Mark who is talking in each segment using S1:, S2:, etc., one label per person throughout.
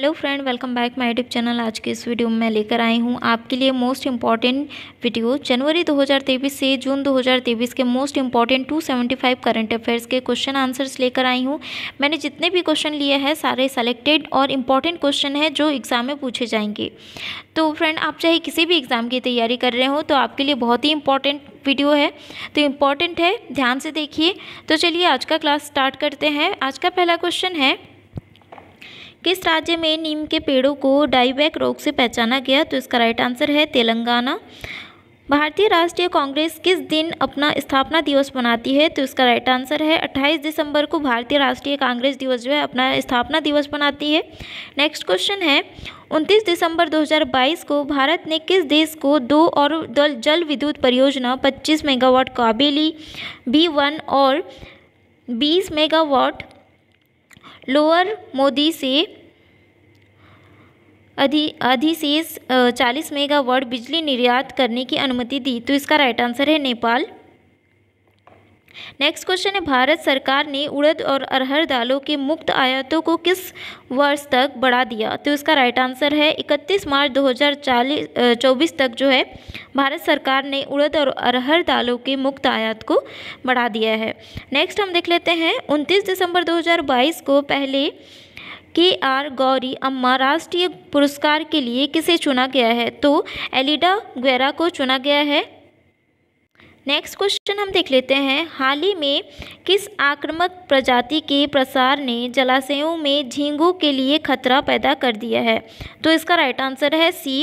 S1: hello friend welcome back my YouTube channel आज के इस वीडियो में मैं लेकर आई हूं आपके लिए मोस्ट इम्पॉर्टेंट वीडियो जनवरी 2023 से जून 2023 के मोस्ट इंपॉर्टेंट 275 करंट अफेयर्स के क्वेश्चन आंसर्स लेकर आई हूं मैंने जितने भी क्वेश्चन लिए हैं सारे सेलेक्टेड और इम्पॉर्टेंट क्वेश्चन हैं जो एग्ज़ाम में पूछे जाएंगे तो फ्रेंड आप चाहे किसी भी एग्ज़ाम की तैयारी कर रहे हो तो आपके लिए बहुत ही इंपॉर्टेंट वीडियो है तो इम्पॉर्टेंट है ध्यान से देखिए तो चलिए आज का क्लास स्टार्ट करते हैं आज का पहला क्वेश्चन है किस राज्य में नीम के पेड़ों को डाईबैक रोग से पहचाना गया तो इसका राइट आंसर है तेलंगाना भारतीय राष्ट्रीय कांग्रेस किस दिन अपना स्थापना दिवस मनाती है तो इसका राइट आंसर है 28 दिसंबर को भारतीय राष्ट्रीय कांग्रेस दिवस जो है अपना स्थापना दिवस मनाती है नेक्स्ट क्वेश्चन है 29 दिसंबर 2022 को भारत ने किस देश को दो और जल विद्युत परियोजना 25 मेगावाट काबिली बी वन और 20 मेगावाट लोअर मोदी से अधि अधिशेष चालीस मेगावाट बिजली निर्यात करने की अनुमति दी तो इसका राइट आंसर है नेपाल नेक्स्ट क्वेश्चन है भारत सरकार ने उड़द और अरहर दालों के मुक्त आयातों को किस वर्ष तक बढ़ा दिया तो इसका राइट आंसर है 31 मार्च 2024 चौबीस तक जो है भारत सरकार ने उड़द और अरहर दालों के मुक्त आयात को बढ़ा दिया है नेक्स्ट हम देख लेते हैं 29 दिसंबर 2022 को पहले के आर गौरी अम्मा राष्ट्रीय पुरस्कार के लिए किसे चुना गया है तो एलिडा ग्वेरा को चुना गया है नेक्स्ट क्वेश्चन हम देख लेते हैं हाल ही में किस आक्रामक प्रजाति के प्रसार ने जलाशयों में झींगों के लिए खतरा पैदा कर दिया है तो इसका राइट आंसर है सी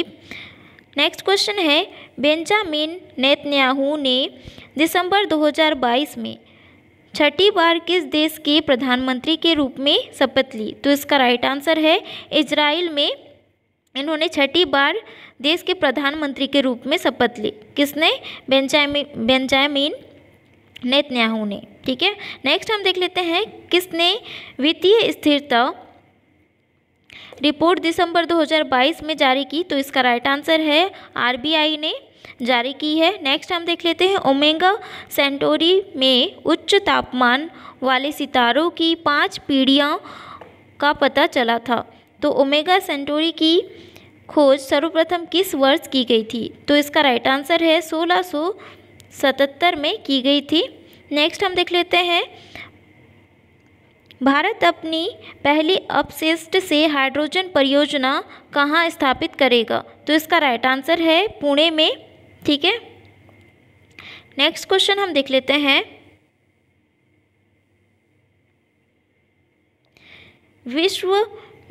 S1: नेक्स्ट क्वेश्चन है बेंजामिन नेतन्याहू ने दिसंबर 2022 में छठी बार किस देश के प्रधानमंत्री के रूप में शपथ ली तो इसका राइट आंसर है इसराइल में इन्होंने छठी बार देश के प्रधानमंत्री के रूप में शपथ ली किसने बेंजामिन बेंजामिन नेतन्याहू ने ठीक है नेक्स्ट हम देख लेते हैं किसने वित्तीय स्थिरता रिपोर्ट दिसंबर 2022 में जारी की तो इसका राइट आंसर है आरबीआई ने जारी की है नेक्स्ट हम देख लेते हैं ओमेगा सेंटोरी में उच्च तापमान वाले सितारों की पांच पीढ़ियों का पता चला था तो ओमेगा सेंटोरी की खोज सर्वप्रथम किस वर्ष की गई थी तो इसका राइट आंसर है 1677 में की गई थी नेक्स्ट हम देख लेते हैं भारत अपनी पहली अपशिष्ट से हाइड्रोजन परियोजना कहाँ स्थापित करेगा तो इसका राइट आंसर है पुणे में ठीक है नेक्स्ट क्वेश्चन हम देख लेते हैं विश्व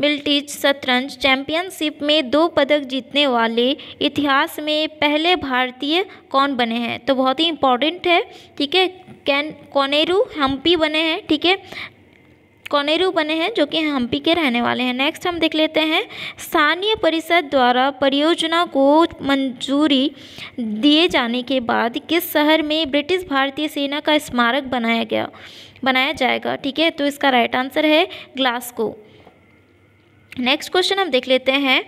S1: बिल्टिज शतरंज चैंपियनशिप में दो पदक जीतने वाले इतिहास में पहले भारतीय कौन बने हैं तो बहुत ही इंपॉर्टेंट है ठीक है कैन कोनेरू हम्पी बने हैं ठीक है कोनेरू बने हैं जो कि हम्पी के रहने वाले हैं नेक्स्ट हम देख लेते हैं स्थानीय परिषद द्वारा परियोजना को मंजूरी दिए जाने के बाद किस शहर में ब्रिटिश भारतीय सेना का स्मारक बनाया गया बनाया जाएगा ठीक है तो इसका राइट आंसर है ग्लास्को नेक्स्ट क्वेश्चन हम देख लेते हैं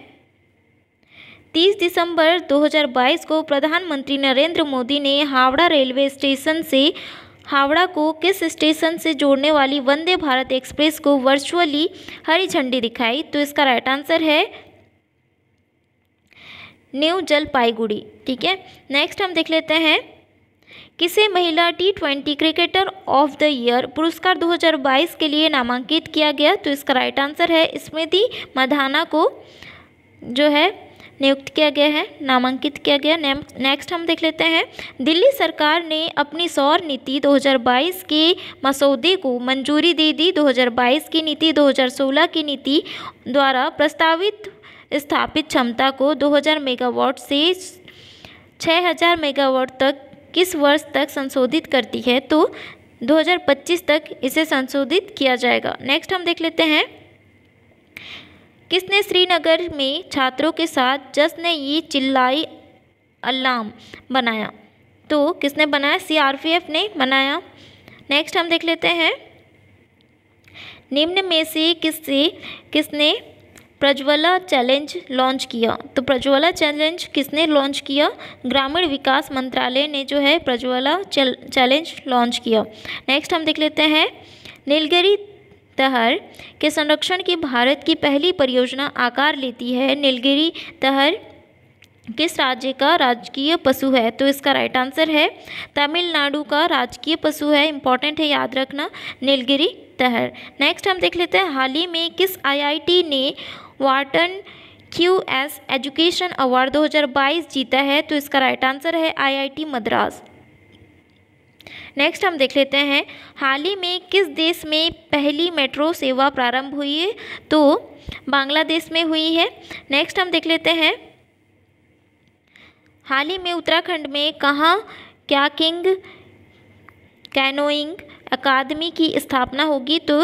S1: 30 दिसंबर 2022 को प्रधानमंत्री नरेंद्र मोदी ने हावड़ा रेलवे स्टेशन से हावड़ा को किस स्टेशन से जोड़ने वाली वंदे भारत एक्सप्रेस को वर्चुअली हरी झंडी दिखाई तो इसका राइट आंसर है न्यू जलपाईगुड़ी ठीक है नेक्स्ट हम देख लेते हैं किसे महिला T twenty cricketer of the year पुरस्कार 2022 के लिए नामांकित किया गया तो इसका राइट आंसर है स्मृति मधाना को जो है नियुक्त किया गया है नामांकित किया गया नेक्स्ट हम देख लेते हैं दिल्ली सरकार ने अपनी सौर नीति 2022 के मसौदे को मंजूरी दे दी 2022 की नीति 2016 की नीति द्वारा प्रस्तावित स्थापित क्षमता को 2000 मेगावाट से 6000 मेगावाट तक किस वर्ष तक संशोधित करती है तो 2025 तक इसे संशोधित किया जाएगा नेक्स्ट हम देख लेते हैं किसने श्रीनगर में छात्रों के साथ जश्न ये चिल्लाई अल्लाम बनाया तो किसने बनाया सीआरपीएफ ने बनाया नेक्स्ट हम देख लेते हैं निम्न में से किससे किसने प्रज्वला चैलेंज लॉन्च किया तो प्रज्वला चैलेंज किसने लॉन्च किया ग्रामीण विकास मंत्रालय ने जो है प्रज्वला चैलेंज लॉन्च किया नेक्स्ट हम देख लेते हैं नीलगिरी तहर के संरक्षण की भारत की पहली परियोजना आकार लेती है नीलगिरी तहर किस राज्य का राजकीय पशु है तो इसका राइट आंसर है तमिलनाडु का राजकीय पशु है इंपॉर्टेंट है याद रखना नीलगिरी तहर नेक्स्ट हम देख लेते हैं हाल ही में किस आईआईटी ने Wharton Q S education award 2022 जीता है तो इसका राइट आंसर है आईआईटी मद्रास नेक्स्ट हम देख लेते हैं हाल ही में किस देश में पहली मेट्रो सेवा प्रारंभ हुई है तो बांग्लादेश में हुई है नेक्स्ट हम देख लेते हैं हाल ही में उत्तराखंड में कहाँ क्या किंग कैनोइंग अकादमी की स्थापना होगी तो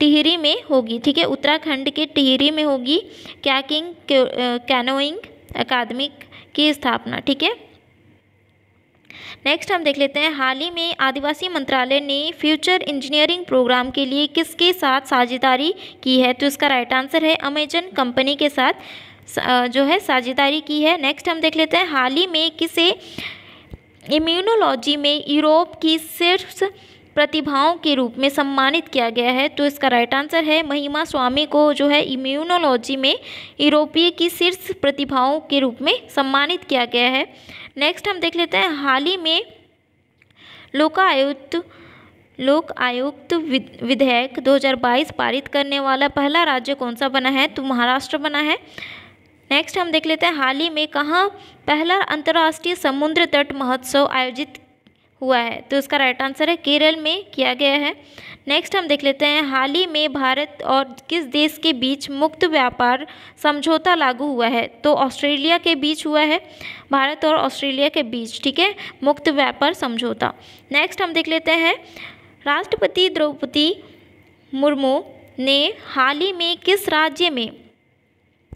S1: टिहरी में होगी ठीक है उत्तराखंड के टिहरी में होगी कैकिंग कैनोइंग अकादमी की स्थापना ठीक है नेक्स्ट हम देख लेते हैं हाल ही में आदिवासी मंत्रालय ने फ्यूचर इंजीनियरिंग प्रोग्राम के लिए किसके साथ साझेदारी की है तो इसका राइट आंसर है अमेजन कंपनी के साथ जो है साझेदारी की है नेक्स्ट हम देख लेते हैं हाल ही में किसे इम्यूनोलॉजी में यूरोप की सिर्फ प्रतिभाओं के रूप में सम्मानित किया गया है तो इसका राइट आंसर है महिमा स्वामी को जो है इम्यूनोलॉजी में यूरोपीय की शीर्ष प्रतिभाओं के रूप में सम्मानित किया गया है नेक्स्ट हम देख लेते हैं हाल ही में लोकायुक्त लोक आयुक्त विधेयक 2022 पारित करने वाला पहला राज्य कौन सा बना है तो महाराष्ट्र बना है नेक्स्ट हम देख लेते हैं हाल ही में कहाँ पहला अंतर्राष्ट्रीय समुद्र तट महोत्सव आयोजित हुआ है तो इसका राइट आंसर है केरल में किया गया है नेक्स्ट हम देख लेते हैं हाल ही में भारत और किस देश के बीच मुक्त व्यापार समझौता लागू हुआ है तो ऑस्ट्रेलिया के बीच हुआ है भारत और ऑस्ट्रेलिया के बीच ठीक है मुक्त व्यापार समझौता नेक्स्ट हम देख लेते हैं राष्ट्रपति द्रौपदी मुर्मू ने हाल ही में किस राज्य में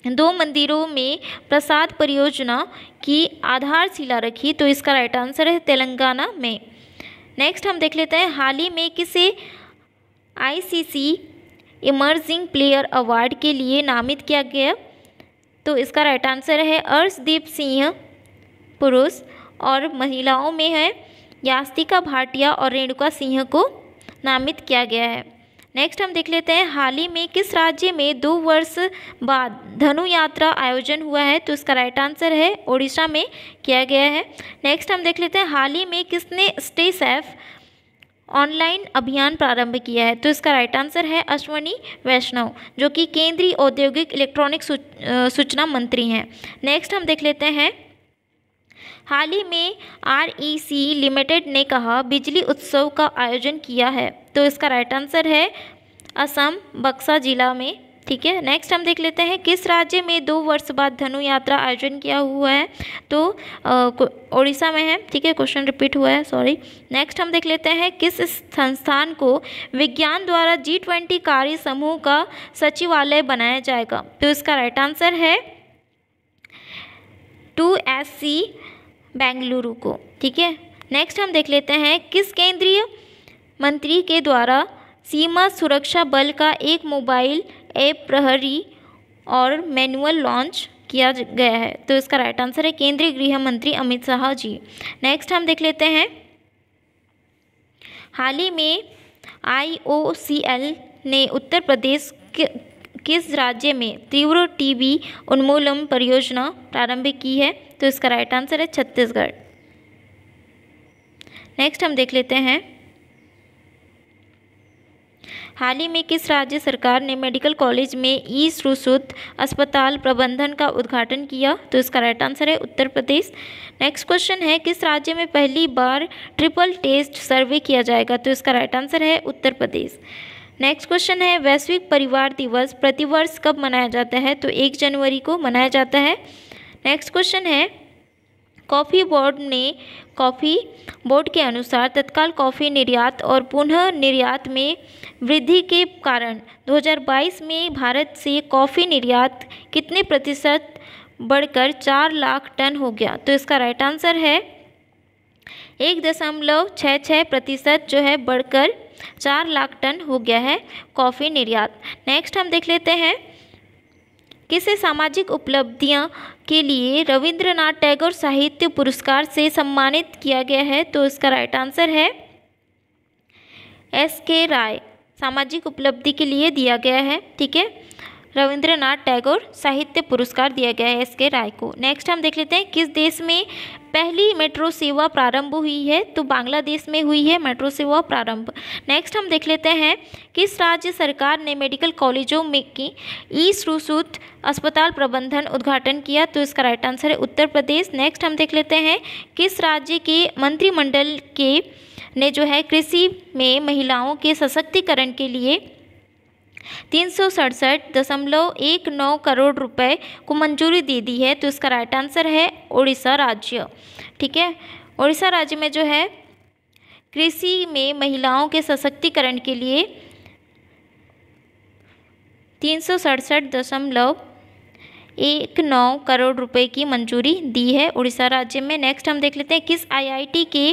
S1: दो मंदिरों में प्रसाद परियोजना की आधारशिला रखी तो इसका राइट आंसर है तेलंगाना में नेक्स्ट हम देख लेते हैं हाल ही में किसे आईसीसी इमर्जिंग प्लेयर अवार्ड के लिए नामित किया गया तो इसका राइट आंसर है अर्शदीप सिंह पुरुष और महिलाओं में है यास्तिका भाटिया और रेणुका सिंह को नामित किया गया है नेक्स्ट हम देख लेते हैं हाल ही में किस राज्य में दो वर्ष बाद धनु यात्रा आयोजन हुआ है तो इसका राइट आंसर है ओडिशा में किया गया है नेक्स्ट हम देख लेते हैं हाल ही में किसने स्टे सेफ ऑनलाइन अभियान प्रारंभ किया है तो इसका राइट आंसर है अश्वनी वैष्णव जो कि केंद्रीय औद्योगिक इलेक्ट्रॉनिक सूचना मंत्री हैं नेक्स्ट हम देख लेते हैं हाल ही में आर ई सी लिमिटेड ने कहा बिजली उत्सव का आयोजन किया है तो इसका राइट आंसर है असम बक्सा जिला में ठीक है नेक्स्ट हम देख लेते हैं किस राज्य में दो वर्ष बाद धनु यात्रा आयोजन किया हुआ है तो ओडिशा में है ठीक है क्वेश्चन रिपीट हुआ है सॉरी नेक्स्ट हम देख लेते हैं किस संस्थान को विज्ञान द्वारा जी ट्वेंटी कार्य समूह का सचिवालय बनाया जाएगा तो इसका राइट आंसर है टू एस सी बेंगलुरु को ठीक है नेक्स्ट हम देख लेते हैं किस केंद्रीय मंत्री के द्वारा सीमा सुरक्षा बल का एक मोबाइल ऐप प्रहरी और मैनुअल लॉन्च किया गया है तो इसका राइट आंसर है केंद्रीय गृह मंत्री अमित शाह जी नेक्स्ट हम देख लेते हैं हाल ही में आईओसीएल ने उत्तर प्रदेश के किस राज्य में तीव्र टीबी उन्मूलन परियोजना प्रारंभ की है तो इसका राइट आंसर है छत्तीसगढ़ नेक्स्ट हम देख लेते हैं हाल ही में किस राज्य सरकार ने मेडिकल कॉलेज में ई सुश्रुत अस्पताल प्रबंधन का उद्घाटन किया तो इसका राइट आंसर है उत्तर प्रदेश नेक्स्ट क्वेश्चन है किस राज्य में पहली बार ट्रिपल टेस्ट सर्वे किया जाएगा तो इसका राइट आंसर है उत्तर प्रदेश नेक्स्ट क्वेश्चन है वैश्विक परिवार दिवस प्रतिवर्ष कब मनाया जाता है तो एक जनवरी को मनाया जाता है नेक्स्ट क्वेश्चन है कॉफ़ी बोर्ड ने कॉफ़ी बोर्ड के अनुसार तत्काल कॉफ़ी निर्यात और पुनः निर्यात में वृद्धि के कारण 2022 में भारत से कॉफ़ी निर्यात कितने प्रतिशत बढ़कर चार लाख टन हो गया तो इसका राइट आंसर है एक दशमलव छः छः प्रतिशत जो है बढ़कर चार लाख टन हो गया है कॉफ़ी निर्यात नेक्स्ट हम देख लेते हैं किसे सामाजिक उपलब्धियाँ के लिए रविंद्रनाथ टैगोर साहित्य पुरस्कार से सम्मानित किया गया है तो इसका राइट आंसर है एस के राय सामाजिक उपलब्धि के लिए दिया गया है ठीक है रविंद्रनाथ टैगोर साहित्य पुरस्कार दिया गया है एस के राय को नेक्स्ट हम देख लेते हैं किस देश में पहली मेट्रो सेवा प्रारंभ हुई है तो बांग्लादेश में हुई है मेट्रो सेवा प्रारंभ नेक्स्ट हम देख लेते हैं किस राज्य सरकार ने मेडिकल कॉलेजों में की ई सुश्रुत अस्पताल प्रबंधन उद्घाटन किया तो इसका राइट आंसर है उत्तर प्रदेश नेक्स्ट हम देख लेते हैं किस राज्य के मंत्रिमंडल के ने जो है कृषि में महिलाओं के सशक्तिकरण के लिए तीन सौ सड़सठ दशमलव एक नौ करोड़ रुपए को मंजूरी दे दी है तो इसका राइट आंसर है उड़ीसा राज्य ठीक है उड़ीसा राज्य में जो है कृषि में महिलाओं के सशक्तिकरण के लिए तीन सौ सड़सठ दशमलव एक नौ करोड़ रुपए की मंजूरी दी है उड़ीसा राज्य में नेक्स्ट हम देख लेते हैं किस आईआईटी के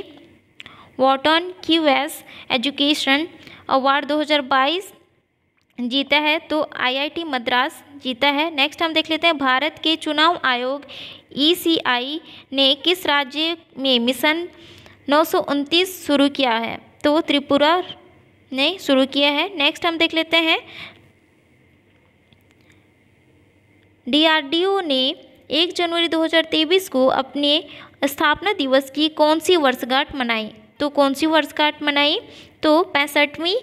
S1: वॉटन क्यूएस एजुकेशन अवार्ड 2022 जीता है तो आईआईटी मद्रास जीता है नेक्स्ट हम देख लेते हैं भारत के चुनाव आयोग ईसीआई e ने किस राज्य में मिशन नौ शुरू किया है तो त्रिपुरा ने शुरू किया है नेक्स्ट हम देख लेते हैं डीआरडीओ ने 1 जनवरी 2023 को अपने स्थापना दिवस की कौन सी वर्षगांठ मनाई तो कौन सी वर्षगांठ मनाई तो पैंसठवीं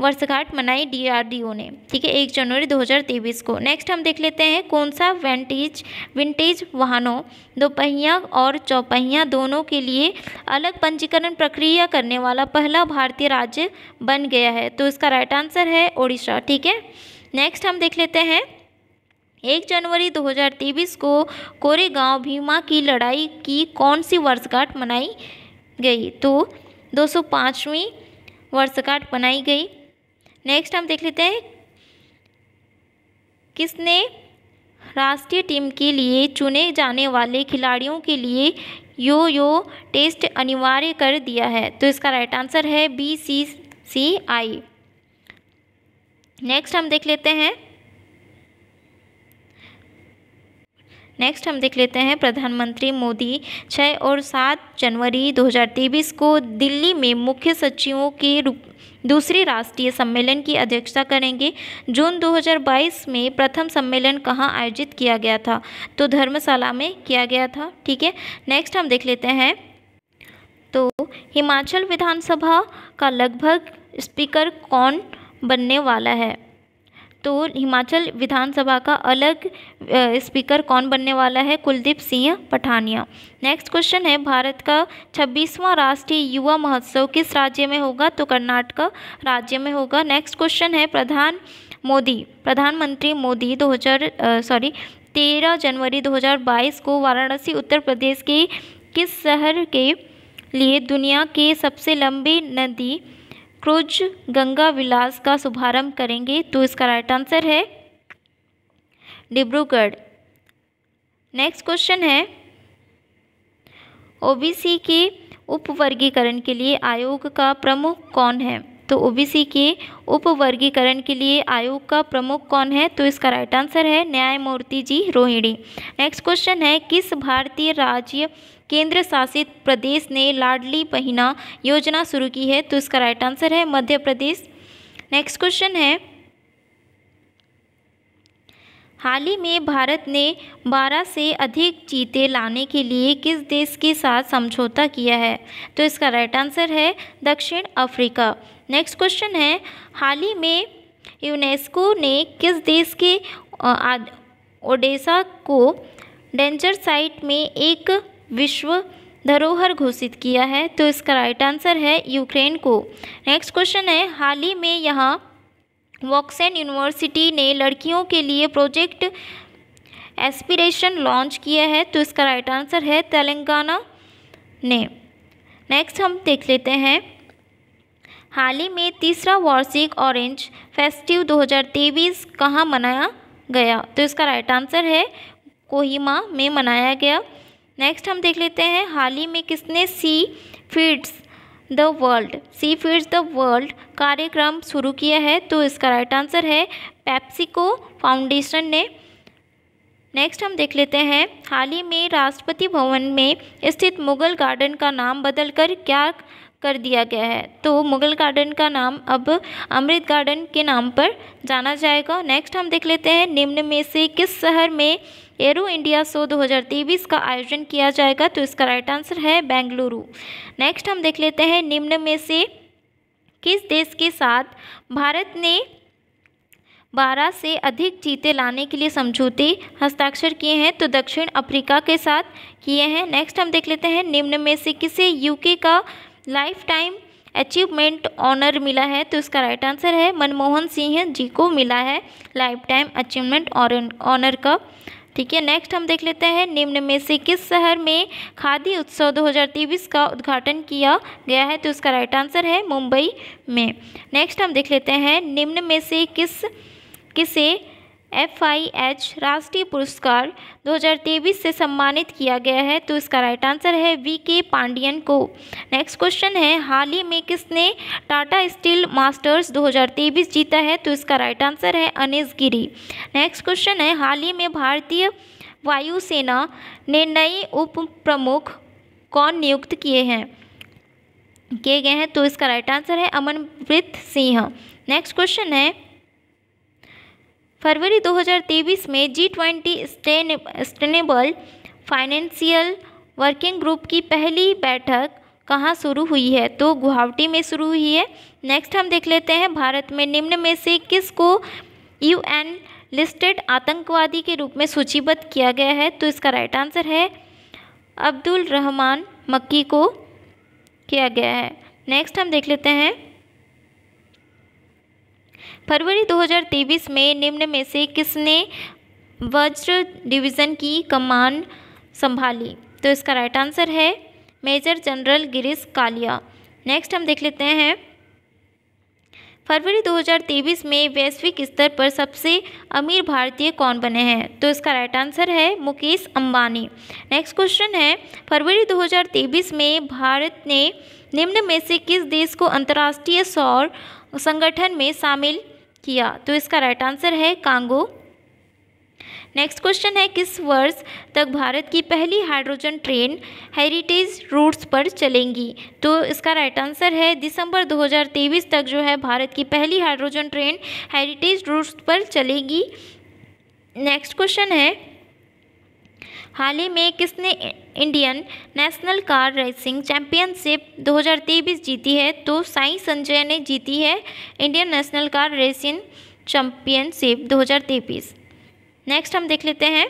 S1: वर्षगांठ मनाई डीआरडीओ ने ठीक है एक जनवरी 2023 को नेक्स्ट हम देख लेते हैं कौन सा वेंटेज विंटेज वाहनों दोपहिया और चौपहिया दोनों के लिए अलग पंजीकरण प्रक्रिया करने वाला पहला भारतीय राज्य बन गया है तो इसका राइट आंसर है ओडिशा ठीक है नेक्स्ट हम देख लेते हैं एक जनवरी 2023 को कोरेगांव भीमा की लड़ाई की कौन सी वर्षगांठ मनाई गई तो दो वर्षगांठ मनाई गई नेक्स्ट हम देख लेते हैं किसने राष्ट्रीय टीम के लिए चुने जाने वाले खिलाड़ियों के लिए यो यो टेस्ट अनिवार्य कर दिया है तो इसका राइट आंसर है B C C I next हम देख लेते हैं नेक्स्ट हम देख लेते हैं प्रधानमंत्री मोदी छः और सात जनवरी 2023 को दिल्ली में मुख्य सचिवों के रूप दूसरी राष्ट्रीय सम्मेलन की अध्यक्षता करेंगे जून 2022 में प्रथम सम्मेलन कहाँ आयोजित किया गया था तो धर्मशाला में किया गया था ठीक है नेक्स्ट हम देख लेते हैं तो हिमाचल विधानसभा का लगभग स्पीकर कौन बनने वाला है तो हिमाचल विधानसभा का अलग स्पीकर कौन बनने वाला है कुलदीप सिंह पठानिया नेक्स्ट क्वेश्चन है भारत का छब्बीसवां राष्ट्रीय युवा महोत्सव किस राज्य में होगा तो कर्नाटक राज्य में होगा नेक्स्ट क्वेश्चन है प्रधान मोदी प्रधानमंत्री मोदी 2000 सॉरी तेरह जनवरी 2022 को वाराणसी उत्तर प्रदेश के किस शहर के लिए दुनिया के सबसे लंबी नदी क्रूज गंगा विलास का शुभारंभ करेंगे तो इसका राइट आंसर है डिब्रूगढ़ नेक्स्ट क्वेश्चन है ओबीसी के उपवर्गीकरण के लिए आयोग का प्रमुख कौन है तो ओबीसी के उपवर्गीकरण के लिए आयोग का प्रमुख कौन है तो इसका राइट आंसर है न्यायमूर्ति जी रोहिणी नेक्स्ट क्वेश्चन है किस भारतीय राज्य केंद्र शासित प्रदेश ने लाडली बहिना योजना शुरू की है तो इसका राइट आंसर है मध्य प्रदेश नेक्स्ट क्वेश्चन है हाल ही में भारत ने 12 से अधिक चीते लाने के लिए किस देश के साथ समझौता किया है तो इसका राइट आंसर है दक्षिण अफ्रीका नेक्स्ट क्वेश्चन है हाल ही में यूनेस्को ने किस देश के ओडेसा को डेंजर साइट में एक विश्व धरोहर घोषित किया है तो इसका राइट आंसर है यूक्रेन को नेक्स्ट क्वेश्चन है हाल ही में यहाँ वॉक्सन यूनिवर्सिटी ने लड़कियों के लिए प्रोजेक्ट एस्पिरेशन लॉन्च किया है तो इसका राइट आंसर है तेलंगाना ने नेक्स्ट हम देख लेते हैं हाल ही में तीसरा वार्षिक ऑरेंज फेस्टिव 2023 कहाँ मनाया गया तो इसका राइट आंसर है कोहिमा में मनाया गया नेक्स्ट हम देख लेते हैं हाल ही में किसने sea feeds the world sea feeds the world कार्यक्रम शुरू किया है तो इसका राइट आंसर है पैप्सिको फाउंडेशन ने नेक्स्ट हम देख लेते हैं हाल ही में राष्ट्रपति भवन में स्थित मुगल गार्डन का नाम बदलकर क्या कर दिया गया है तो मुगल गार्डन का नाम अब अमृत गार्डन के नाम पर जाना जाएगा नेक्स्ट हम देख लेते हैं निम्न में से किस शहर में एरो इंडिया शो 2023 का आयोजन किया जाएगा तो इसका राइट आंसर है बेंगलुरु नेक्स्ट हम देख लेते हैं निम्न में से किस देश के साथ भारत ने बारह से अधिक जीते लाने के लिए समझौते हस्ताक्षर किए हैं तो दक्षिण अफ्रीका के साथ किए हैं नेक्स्ट हम देख लेते हैं निम्न में से किसे यूके का लाइफ टाइम अचीवमेंट ऑनर मिला है तो इसका राइट आंसर है मनमोहन सिंह जी को मिला है लाइफ टाइम अचीवमेंट ऑनर का ठीक है नेक्स्ट हम देख लेते हैं निम्न में से किस शहर में खादी उत्सव 2023 का उद्घाटन किया गया है तो इसका राइट आंसर है मुंबई में नेक्स्ट हम देख लेते हैं निम्न में से किस किसे एफ आई एच राष्ट्रीय पुरस्कार 2023 से सम्मानित किया गया है तो इसका राइट आंसर है वी के पांडियन को नेक्स्ट क्वेश्चन है हाल ही में किसने टाटा स्टील मास्टर्स 2023 जीता है तो इसका राइट आंसर है अनिस गिरी नेक्स्ट क्वेश्चन है हाल ही में भारतीय वायुसेना ने नए उप प्रमुख कौन नियुक्त किए हैं किए गए हैं तो इसका राइट आंसर है अमनप्रीत सिंह नेक्स्ट क्वेश्चन है फरवरी 2023 में G twenty sustainable financial working group की पहली बैठक कहाँ शुरू हुई है तो गुवाहाटी में शुरू हुई है नेक्स्ट हम देख लेते हैं भारत में निम्न में से किस को यू एन लिस्टेड आतंकवादी के रूप में सूचीबद्ध किया गया है तो इसका राइट आंसर है अब्दुल रहमान मक्की को किया गया है नेक्स्ट हम देख लेते हैं फरवरी 2023 में निम्न में से किसने वज्र डिवीज़न की कमान संभाली तो इसका राइट आंसर है major general Girish Kalia next हम देख लेते हैं फरवरी 2023 में वैश्विक स्तर पर सबसे अमीर भारतीय कौन बने हैं तो इसका राइट आंसर है मुकेश अंबानी नेक्स्ट क्वेश्चन है फरवरी 2023 में भारत ने निम्न में से किस देश को अंतर्राष्ट्रीय सौर संगठन में शामिल किया तो इसका राइट आंसर है कांगो नेक्स्ट क्वेश्चन है किस वर्ष तक भारत की पहली हाइड्रोजन ट्रेन हेरिटेज रूट्स पर चलेंगी तो इसका राइट आंसर है दिसंबर 2023 तक जो है भारत की पहली हाइड्रोजन ट्रेन हेरिटेज रूट्स पर चलेगी नेक्स्ट क्वेश्चन है हाल ही में किसने Indian national car racing championship 2023 जीती है तो साई संजय ने जीती है Indian national car racing championship 2023 next हम देख लेते हैं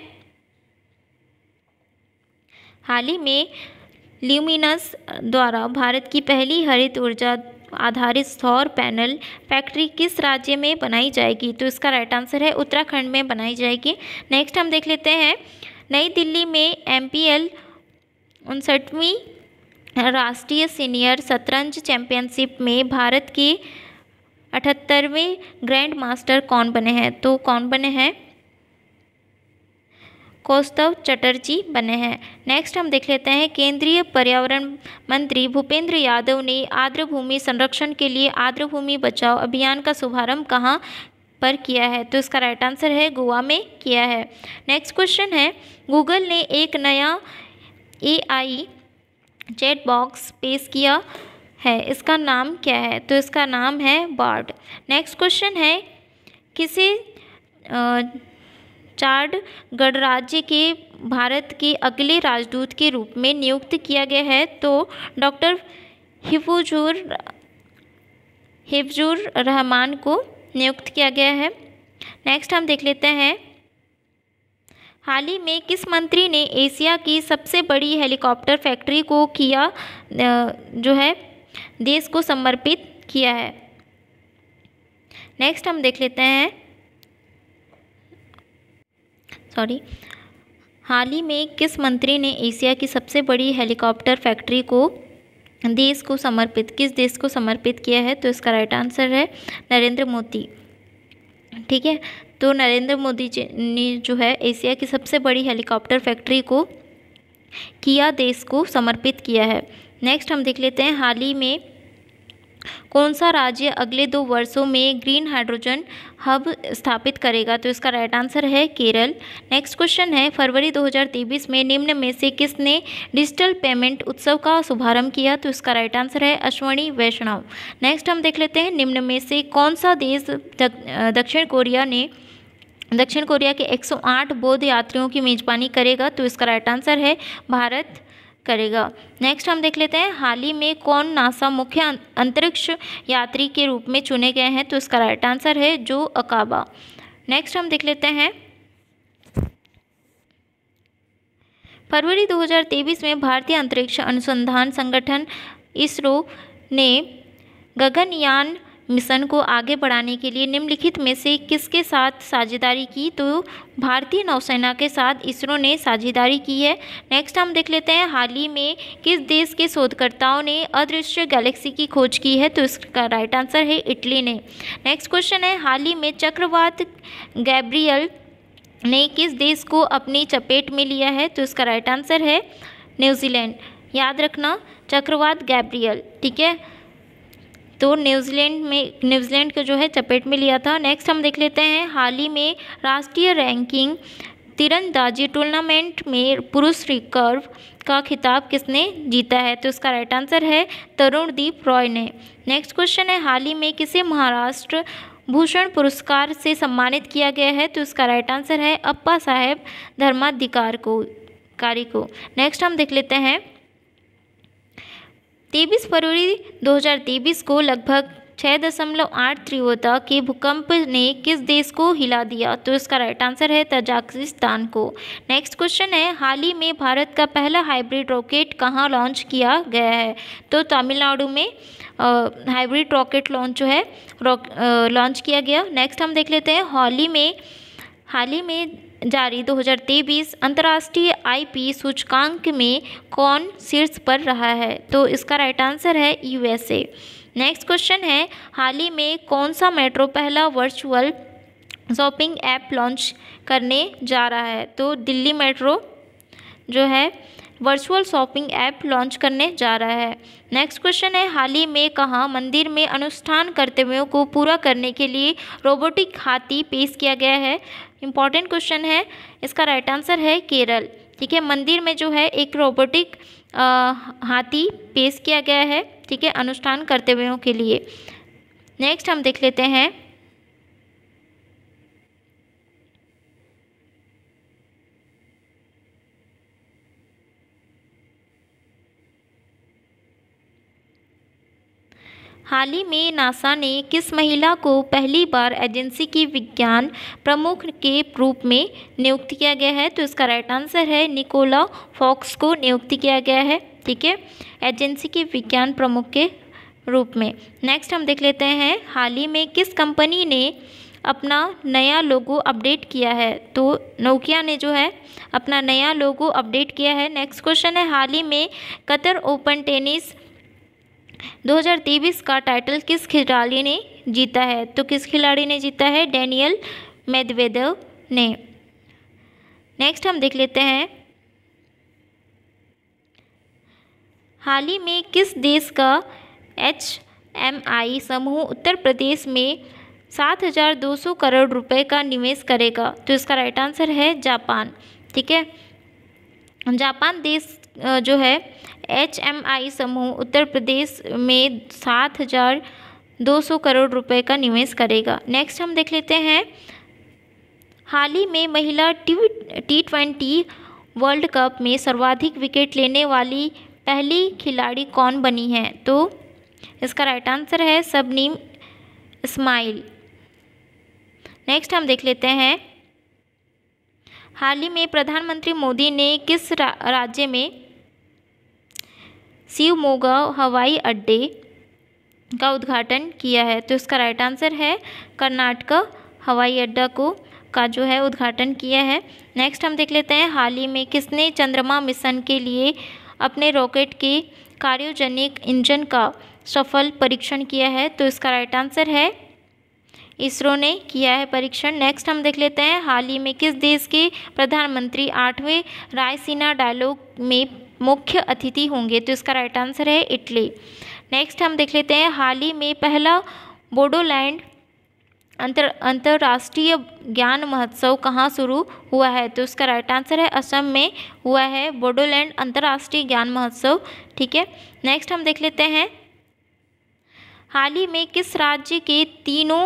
S1: हाल ही में ल्यूमिनस द्वारा भारत की पहली हरित ऊर्जा आधारित सौर पैनल फैक्ट्री किस राज्य में बनाई जाएगी तो इसका राइट आंसर है उत्तराखंड में बनाई जाएगी नेक्स्ट हम देख लेते हैं नई दिल्ली में एम पी एल उनसठवीं राष्ट्रीय सीनियर शतरंज चैंपियनशिप में भारत के अठहत्तरवें ग्रैंड मास्टर कौन बने हैं तो कौन बने हैं कौस्तव चटर्जी बने हैं नेक्स्ट हम देख लेते हैं केंद्रीय पर्यावरण मंत्री भूपेंद्र यादव ने आर्द्र भूमि संरक्षण के लिए आर्द्र भूमि बचाओ अभियान का शुभारंभ कहाँ पर किया है तो इसका राइट आंसर है गोवा में किया है नेक्स्ट क्वेश्चन है गूगल ने एक नया ए आई चैट बॉक्स पेश किया है इसका नाम क्या है तो इसका नाम है बार्ड नेक्स्ट क्वेश्चन है किसी चार्ड गणराज्य के भारत के अगले राजदूत के रूप में नियुक्त किया गया है तो डॉक्टर हिफुजुर हिफजुर रहमान को नियुक्त किया गया है नेक्स्ट हम देख लेते हैं हाल ही में किस मंत्री ने एशिया की सबसे बड़ी हेलीकॉप्टर फैक्ट्री को किया जो है देश को समर्पित किया है नेक्स्ट हम देख लेते हैं सॉरी हाल ही में किस मंत्री ने एशिया की सबसे बड़ी हेलीकॉप्टर फैक्ट्री को देश को समर्पित किस देश को समर्पित किया है तो इसका राइट आंसर है नरेंद्र मोदी ठीक है तो नरेंद्र मोदी जी ने जो है एशिया की सबसे बड़ी हेलीकॉप्टर फैक्ट्री को किया देश को समर्पित किया है नेक्स्ट हम देख लेते हैं हाल ही में कौन सा राज्य अगले दो वर्षों में ग्रीन हाइड्रोजन हब स्थापित करेगा तो इसका राइट आंसर है केरल नेक्स्ट क्वेश्चन है फरवरी 2023 में निम्न में से किसने डिजिटल पेमेंट उत्सव का शुभारंभ किया तो इसका राइट आंसर है अश्वनी वैष्णव नेक्स्ट हम देख लेते हैं निम्न में से कौन सा देश दक्षिण कोरिया ने दक्षिण कोरिया के 108 बौद्ध यात्रियों की मेजबानी करेगा तो इसका राइट आंसर है भारत करेगा नेक्स्ट हम देख लेते हैं हाल ही में कौन नासा मुख्य अं-, अंतरिक्ष यात्री के रूप में चुने गए हैं तो इसका राइट आंसर है जो अकाबा नेक्स्ट हम देख लेते हैं फरवरी 2023 में भारतीय अंतरिक्ष अनुसंधान संगठन इसरो ने गगनयान मिशन को आगे बढ़ाने के लिए निम्नलिखित में से किसके साथ साझेदारी की तो भारतीय नौसेना के साथ इसरो ने साझेदारी की है नेक्स्ट हम देख लेते हैं हाल ही में किस देश के शोधकर्ताओं ने अदृश्य गैलेक्सी की खोज की है तो इसका राइट आंसर है इटली ने नेक्स्ट क्वेश्चन है हाल ही में चक्रवात गैब्रियल ने किस देश को अपनी चपेट में लिया है तो इसका राइट आंसर है न्यूजीलैंड याद रखना चक्रवात गैब्रियल ठीक है तो न्यूजीलैंड में न्यूजीलैंड को जो है चपेट में लिया था नेक्स्ट हम देख लेते हैं हाल ही में राष्ट्रीय रैंकिंग तिरंदाजी टूर्नामेंट में पुरुष रिकर्व का खिताब किसने जीता है तो इसका राइट आंसर है तरुणदीप रॉय ने नेक्स्ट क्वेश्चन है हाल ही में किसे महाराष्ट्र भूषण पुरस्कार से सम्मानित किया गया है तो इसका राइट आंसर है अप्पा साहेब धर्माधिकार को कारी को नेक्स्ट हम देख लेते हैं तेईस फरवरी 2023 को लगभग छः दशमलव आठ त्रिवता के भूकंप ने किस देश को हिला दिया तो इसका राइट आंसर है तजाकिस्तान को नेक्स्ट क्वेश्चन है हाल ही में भारत का पहला हाइब्रिड रॉकेट कहाँ लॉन्च किया गया है तो तमिलनाडु में हाइब्रिड रॉकेट लॉन्च जो है लॉन्च किया गया नेक्स्ट हम देख लेते हैं हाल ही में हाल ही में जारी 2023 अंतर्राष्ट्रीय आईपी सूचकांक में कौन शीर्ष पर रहा है तो इसका राइट आंसर है यूएसए नेक्स्ट क्वेश्चन है हाल ही में कौन सा मेट्रो पहला वर्चुअल शॉपिंग ऐप लॉन्च करने जा रहा है तो दिल्ली मेट्रो जो है वर्चुअल शॉपिंग ऐप लॉन्च करने जा रहा है नेक्स्ट क्वेश्चन है हाल ही में कहाँ मंदिर में अनुष्ठान कर्तव्यों को पूरा करने के लिए रोबोटिक हाथी पेश किया गया है इंपॉर्टेंट क्वेश्चन है इसका राइट आंसर है केरल ठीक है मंदिर में जो है एक रोबोटिक हाथी पेश किया गया है ठीक है अनुष्ठान करते हुए के लिए नेक्स्ट हम देख लेते हैं हाल ही में नासा ने किस महिला को पहली बार एजेंसी की विज्ञान प्रमुख के रूप में नियुक्त किया गया है तो इसका राइट आंसर है निकोला फॉक्स को नियुक्त किया गया है ठीक है एजेंसी के विज्ञान प्रमुख के रूप में नेक्स्ट हम देख लेते हैं हाल ही में किस कंपनी ने अपना नया लोगो अपडेट किया है तो नोकिया ने जो है अपना नया लोगो अपडेट किया है नेक्स्ट क्वेश्चन है हाल ही में कतर ओपन टेनिस 2023 का टाइटल किस खिलाड़ी ने जीता है तो किस खिलाड़ी ने जीता है डैनियल मेदवेदेव ने नेक्स्ट हम देख लेते हैं हाल ही में किस देश का एच एम आई समूह उत्तर प्रदेश में सात हज़ार दो सौ करोड़ रुपए का निवेश करेगा तो इसका राइट आंसर है जापान ठीक है जापान देश जो है एच एम आई समूह उत्तर प्रदेश में सात हज़ार दो सौ करोड़ रुपए का निवेश करेगा नेक्स्ट हम देख लेते हैं हाल ही में महिला टी ट्वेंटी वर्ल्ड कप में सर्वाधिक विकेट लेने वाली पहली खिलाड़ी कौन बनी है तो इसका राइट आंसर है सबनीम इस्माइल नेक्स्ट हम देख लेते हैं हाल ही में प्रधानमंत्री मोदी ने किस रा, राज्य में शिवमोगा हवाई अड्डे का उद्घाटन किया है तो इसका राइट आंसर है कर्नाटक हवाई अड्डा को का जो है उद्घाटन किया है नेक्स्ट हम देख लेते हैं हाल ही में किसने चंद्रमा मिशन के लिए अपने रॉकेट के कार्योजेनिक इंजन का सफल परीक्षण किया है तो इसका राइट आंसर है इसरो ने किया है परीक्षण नेक्स्ट हम देख लेते हैं हाल ही में किस देश के प्रधानमंत्री आठवें रायसीना डायलॉग में मुख्य अतिथि होंगे तो इसका राइट आंसर है इटली नेक्स्ट हम देख लेते हैं हाल ही में पहला बोडोलैंड अंतर अंतर्राष्ट्रीय ज्ञान महोत्सव कहाँ शुरू हुआ है तो उसका राइट आंसर है असम में हुआ है बोडोलैंड अंतर्राष्ट्रीय ज्ञान महोत्सव ठीक है नेक्स्ट हम देख लेते हैं हाल ही में किस राज्य के तीनों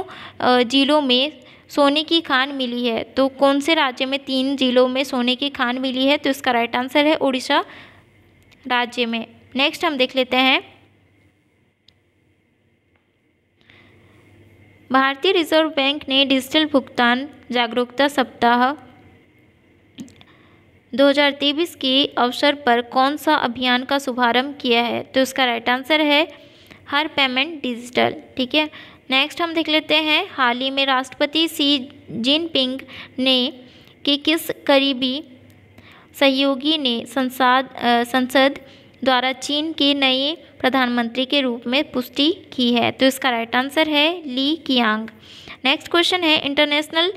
S1: जिलों में सोने की खान मिली है तो कौन से राज्य में तीन जिलों में सोने की खान मिली है तो इसका राइट आंसर है उड़ीसा राज्य में नेक्स्ट हम देख लेते हैं भारतीय रिजर्व बैंक ने डिजिटल भुगतान जागरूकता सप्ताह 2023 के अवसर पर कौन सा अभियान का शुभारंभ किया है तो इसका राइट आंसर है हर पेमेंट डिजिटल ठीक है नेक्स्ट हम देख लेते हैं हाल ही में राष्ट्रपति सी जिनपिंग ने कि किस करीबी सहयोगी ने संसाद संसद द्वारा चीन के नए प्रधानमंत्री के रूप में पुष्टि की है तो इसका राइट आंसर है ली कियांग नेक्स्ट क्वेश्चन है इंटरनेशनल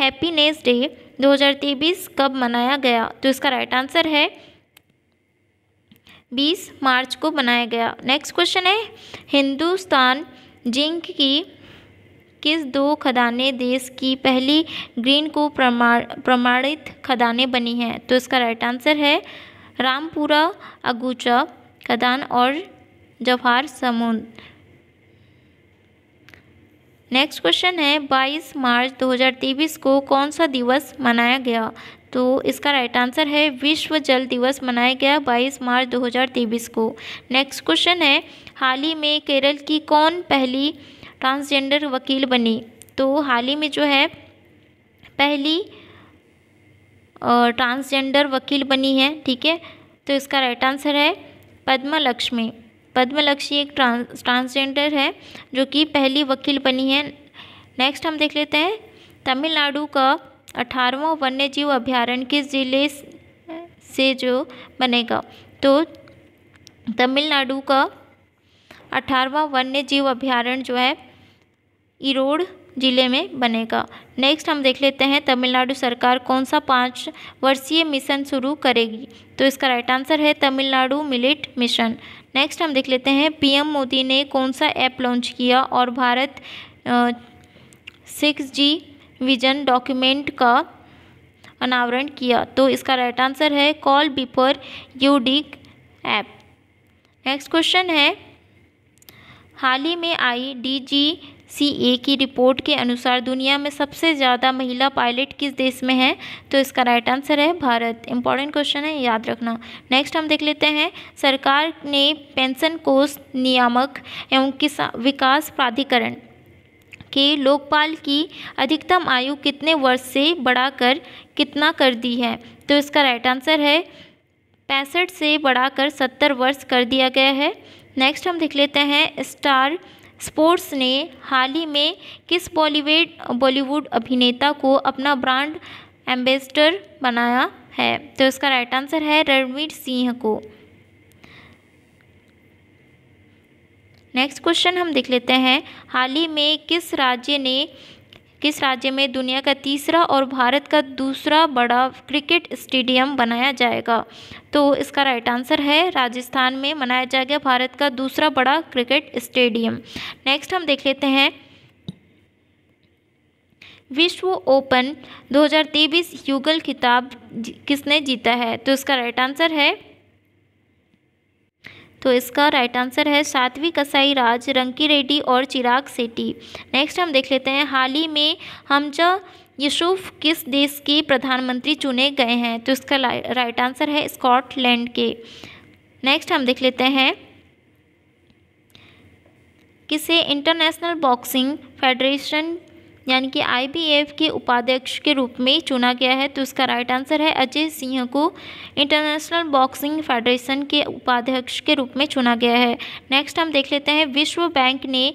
S1: हैप्पीनेस डे 2023 कब मनाया गया तो इसका राइट आंसर है 20 मार्च को मनाया गया नेक्स्ट क्वेश्चन है हिंदुस्तान जिंक की किस दो खदानें देश की पहली ग्रीन को प्रमा प्रमाणित खदानें बनी हैं तो इसका राइट आंसर है रामपुरा अगुचा खदान और जवाहर समुद नेक्स्ट क्वेश्चन है 22 मार्च 2023 को कौन सा दिवस मनाया गया तो इसका राइट आंसर है विश्व जल दिवस मनाया गया 22 मार्च 2023 को नेक्स्ट क्वेश्चन है हाल ही में केरल की कौन पहली ट्रांसजेंडर वकील बनी तो हाल ही में जो है पहली ट्रांसजेंडर वकील बनी है ठीक है तो इसका राइट आंसर है पद्म लक्ष्मी पद्म लक्ष्मी एक ट्रांस ट्रांसजेंडर है जो कि पहली वकील बनी है नेक्स्ट हम देख लेते हैं तमिलनाडु का अठारहवा वन्य जीव अभ्यारण्य किस जिले से जो बनेगा तो तमिलनाडु का अठारहवा वन्य जीव अभ्यारण्य जो है इरोड जिले में बनेगा नेक्स्ट हम देख लेते हैं तमिलनाडु सरकार कौन सा पाँच वर्षीय मिशन शुरू करेगी तो इसका राइट आंसर है तमिलनाडु मिलेट मिशन नेक्स्ट हम देख लेते हैं पीएम मोदी ने कौन सा ऐप लॉन्च किया और Bharat six G vision document का अनावरण किया तो इसका राइट आंसर है call before you dig app next question है हाल ही में आई डी जी सी ए की रिपोर्ट के अनुसार दुनिया में सबसे ज़्यादा महिला पायलट किस देश में है तो इसका राइट आंसर है भारत इंपॉर्टेंट क्वेश्चन है याद रखना नेक्स्ट हम देख लेते हैं सरकार ने पेंशन कोष नियामक एवं किसान विकास प्राधिकरण के लोकपाल की अधिकतम आयु कितने वर्ष से बढ़ाकर कितना कर दी है तो इसका राइट आंसर है पैंसठ से बढ़ाकर सत्तर वर्ष कर दिया गया है नेक्स्ट हम देख लेते हैं स्टार स्पोर्ट्स ने हाल ही में किस बॉलीवुड बॉलीवुड अभिनेता को अपना ब्रांड एम्बेसडर बनाया है तो इसका राइट आंसर है रणवीर सिंह को नेक्स्ट क्वेश्चन हम देख लेते हैं हाल ही में किस राज्य ने किस राज्य में दुनिया का तीसरा और भारत का दूसरा बड़ा क्रिकेट स्टेडियम बनाया जाएगा तो इसका राइट आंसर है राजस्थान में मनाया जाएगा भारत का दूसरा बड़ा क्रिकेट स्टेडियम नेक्स्ट हम देख लेते हैं विश्व ओपन 2023 युगल खिताब किसने जीता है तो इसका राइट आंसर है तो इसका राइट आंसर है सातवी कसाई राज रंकी रेड्डी और चिराग सेट्टी नेक्स्ट हम देख लेते हैं हाल ही में हमजा यूसुफ किस देश के प्रधानमंत्री चुने गए हैं तो इसका राइट आंसर है स्कॉटलैंड के नेक्स्ट हम देख लेते हैं किसे इंटरनेशनल बॉक्सिंग फेडरेशन यानी कि आई के उपाध्यक्ष के रूप में चुना गया है तो इसका राइट आंसर है अजय सिंह को इंटरनेशनल बॉक्सिंग फेडरेशन के उपाध्यक्ष के रूप में चुना गया है नेक्स्ट हम देख लेते हैं विश्व बैंक ने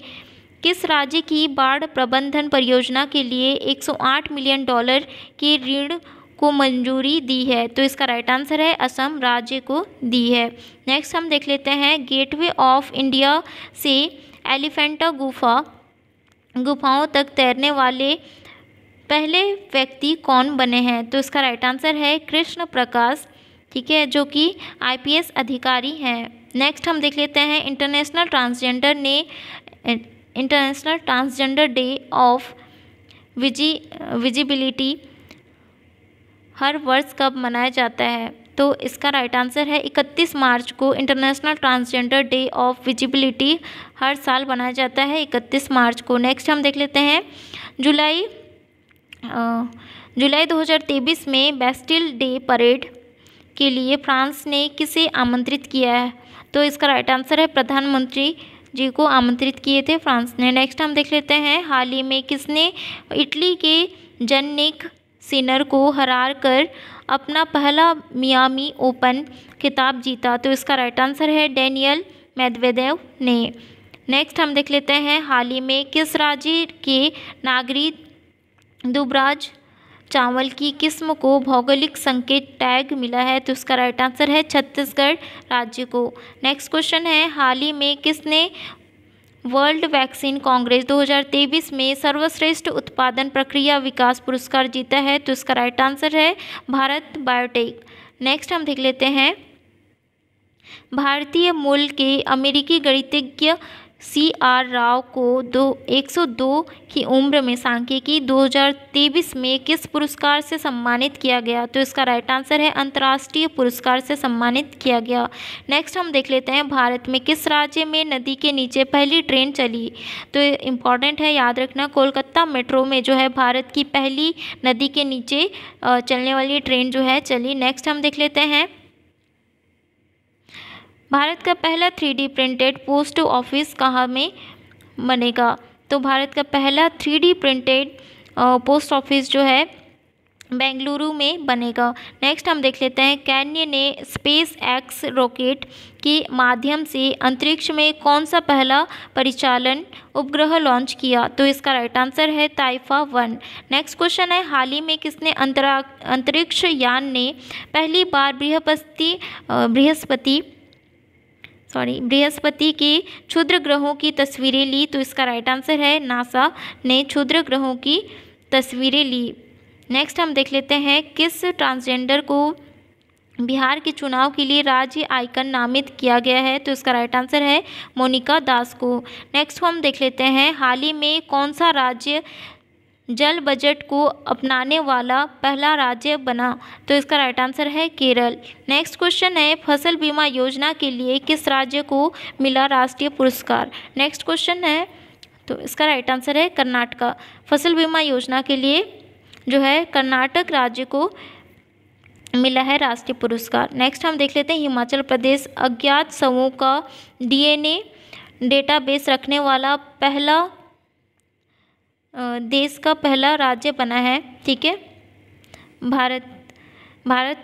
S1: किस राज्य की बाढ़ प्रबंधन परियोजना के लिए 108 मिलियन डॉलर के ऋण को मंजूरी दी है तो इसका राइट आंसर है असम राज्य को दी है नेक्स्ट हम देख लेते हैं गेटवे ऑफ इंडिया से एलिफेंटा गुफा गुफाओं तक तैरने वाले पहले व्यक्ति कौन बने हैं तो इसका राइट आंसर है कृष्ण प्रकाश ठीक है जो कि आईपीएस अधिकारी हैं नेक्स्ट हम देख लेते हैं इंटरनेशनल ट्रांसजेंडर ने इंटरनेशनल ट्रांसजेंडर डे ऑफ विजी विजिबिलिटी हर वर्ष कब मनाया जाता है तो इसका राइट आंसर है इकतीस मार्च को international transgender day of visibility हर साल मनाया जाता है इकतीस मार्च को नेक्स्ट हम देख लेते हैं जुलाई जुलाई 2023 में बेस्टिल डे परेड के लिए फ्रांस ने किसे आमंत्रित किया है तो इसका राइट आंसर है प्रधानमंत्री जी को आमंत्रित किए थे फ्रांस ने नेक्स्ट हम देख लेते हैं हाल ही में किसने इटली के जन्निक सिनर को हरार कर अपना पहला मियामी ओपन खिताब जीता तो इसका राइट आंसर है डेनियल मेदवेदेव ने नेक्स्ट हम देख लेते हैं हाल ही में किस राज्य के नागरिक दुबराज चावल की किस्म को भौगोलिक संकेत टैग मिला है तो उसका राइट आंसर है छत्तीसगढ़ राज्य को नेक्स्ट क्वेश्चन है हाल ही में किसने वर्ल्ड वैक्सीन कांग्रेस 2023 में सर्वश्रेष्ठ उत्पादन प्रक्रिया विकास पुरस्कार जीता है तो इसका राइट आंसर है भारत बायोटेक नेक्स्ट हम देख लेते हैं भारतीय मूल के अमेरिकी गणितज्ञ सी आर राव को दो दो की उम्र में सांख्यिकी 2023 में किस पुरस्कार से सम्मानित किया गया तो इसका राइट आंसर है अंतर्राष्ट्रीय पुरस्कार से सम्मानित किया गया नेक्स्ट हम देख लेते हैं भारत में किस राज्य में नदी के नीचे पहली ट्रेन चली तो इम्पॉर्टेंट है याद रखना कोलकाता मेट्रो में जो है भारत की पहली नदी के नीचे चलने वाली ट्रेन जो है चली नेक्स्ट हम देख लेते हैं भारत का पहला थ्री प्रिंटेड पोस्ट ऑफिस कहाँ में बनेगा तो भारत का पहला थ्री प्रिंटेड पोस्ट ऑफिस जो है बेंगलुरु में बनेगा नेक्स्ट हम देख लेते हैं कैन्य ने स्पेस एक्स रॉकेट के माध्यम से अंतरिक्ष में कौन सा पहला परिचालन उपग्रह लॉन्च किया तो इसका राइट आंसर है ताइफा वन नेक्स्ट क्वेश्चन है हाल ही में किसने अंतरा अंतरिक्ष यान ने पहली बार बृहस्पति बृहस्पति सॉरी बृहस्पति के क्षुद्र ग्रहों की तस्वीरें ली तो इसका राइट आंसर है नासा ने क्षुद्र ग्रहों की तस्वीरें ली नेक्स्ट हम देख लेते हैं किस ट्रांसजेंडर को बिहार के चुनाव के लिए राज्य आइकन नामित किया गया है तो इसका राइट आंसर है मोनिका दास को नेक्स्ट हम देख लेते हैं हाल ही में कौन सा राज्य जल बजट को अपनाने वाला पहला राज्य बना तो इसका राइट आंसर है केरल नेक्स्ट क्वेश्चन है फसल बीमा योजना के लिए किस राज्य को मिला राष्ट्रीय पुरस्कार नेक्स्ट क्वेश्चन है तो इसका राइट आंसर है कर्नाटका फसल बीमा योजना के लिए जो है कर्नाटक राज्य को मिला है राष्ट्रीय पुरस्कार नेक्स्ट हम देख लेते हैं हिमाचल प्रदेश अज्ञात समूह का डीएनए डेटाबेस रखने वाला पहला देश का पहला राज्य बना है ठीक है भारत भारत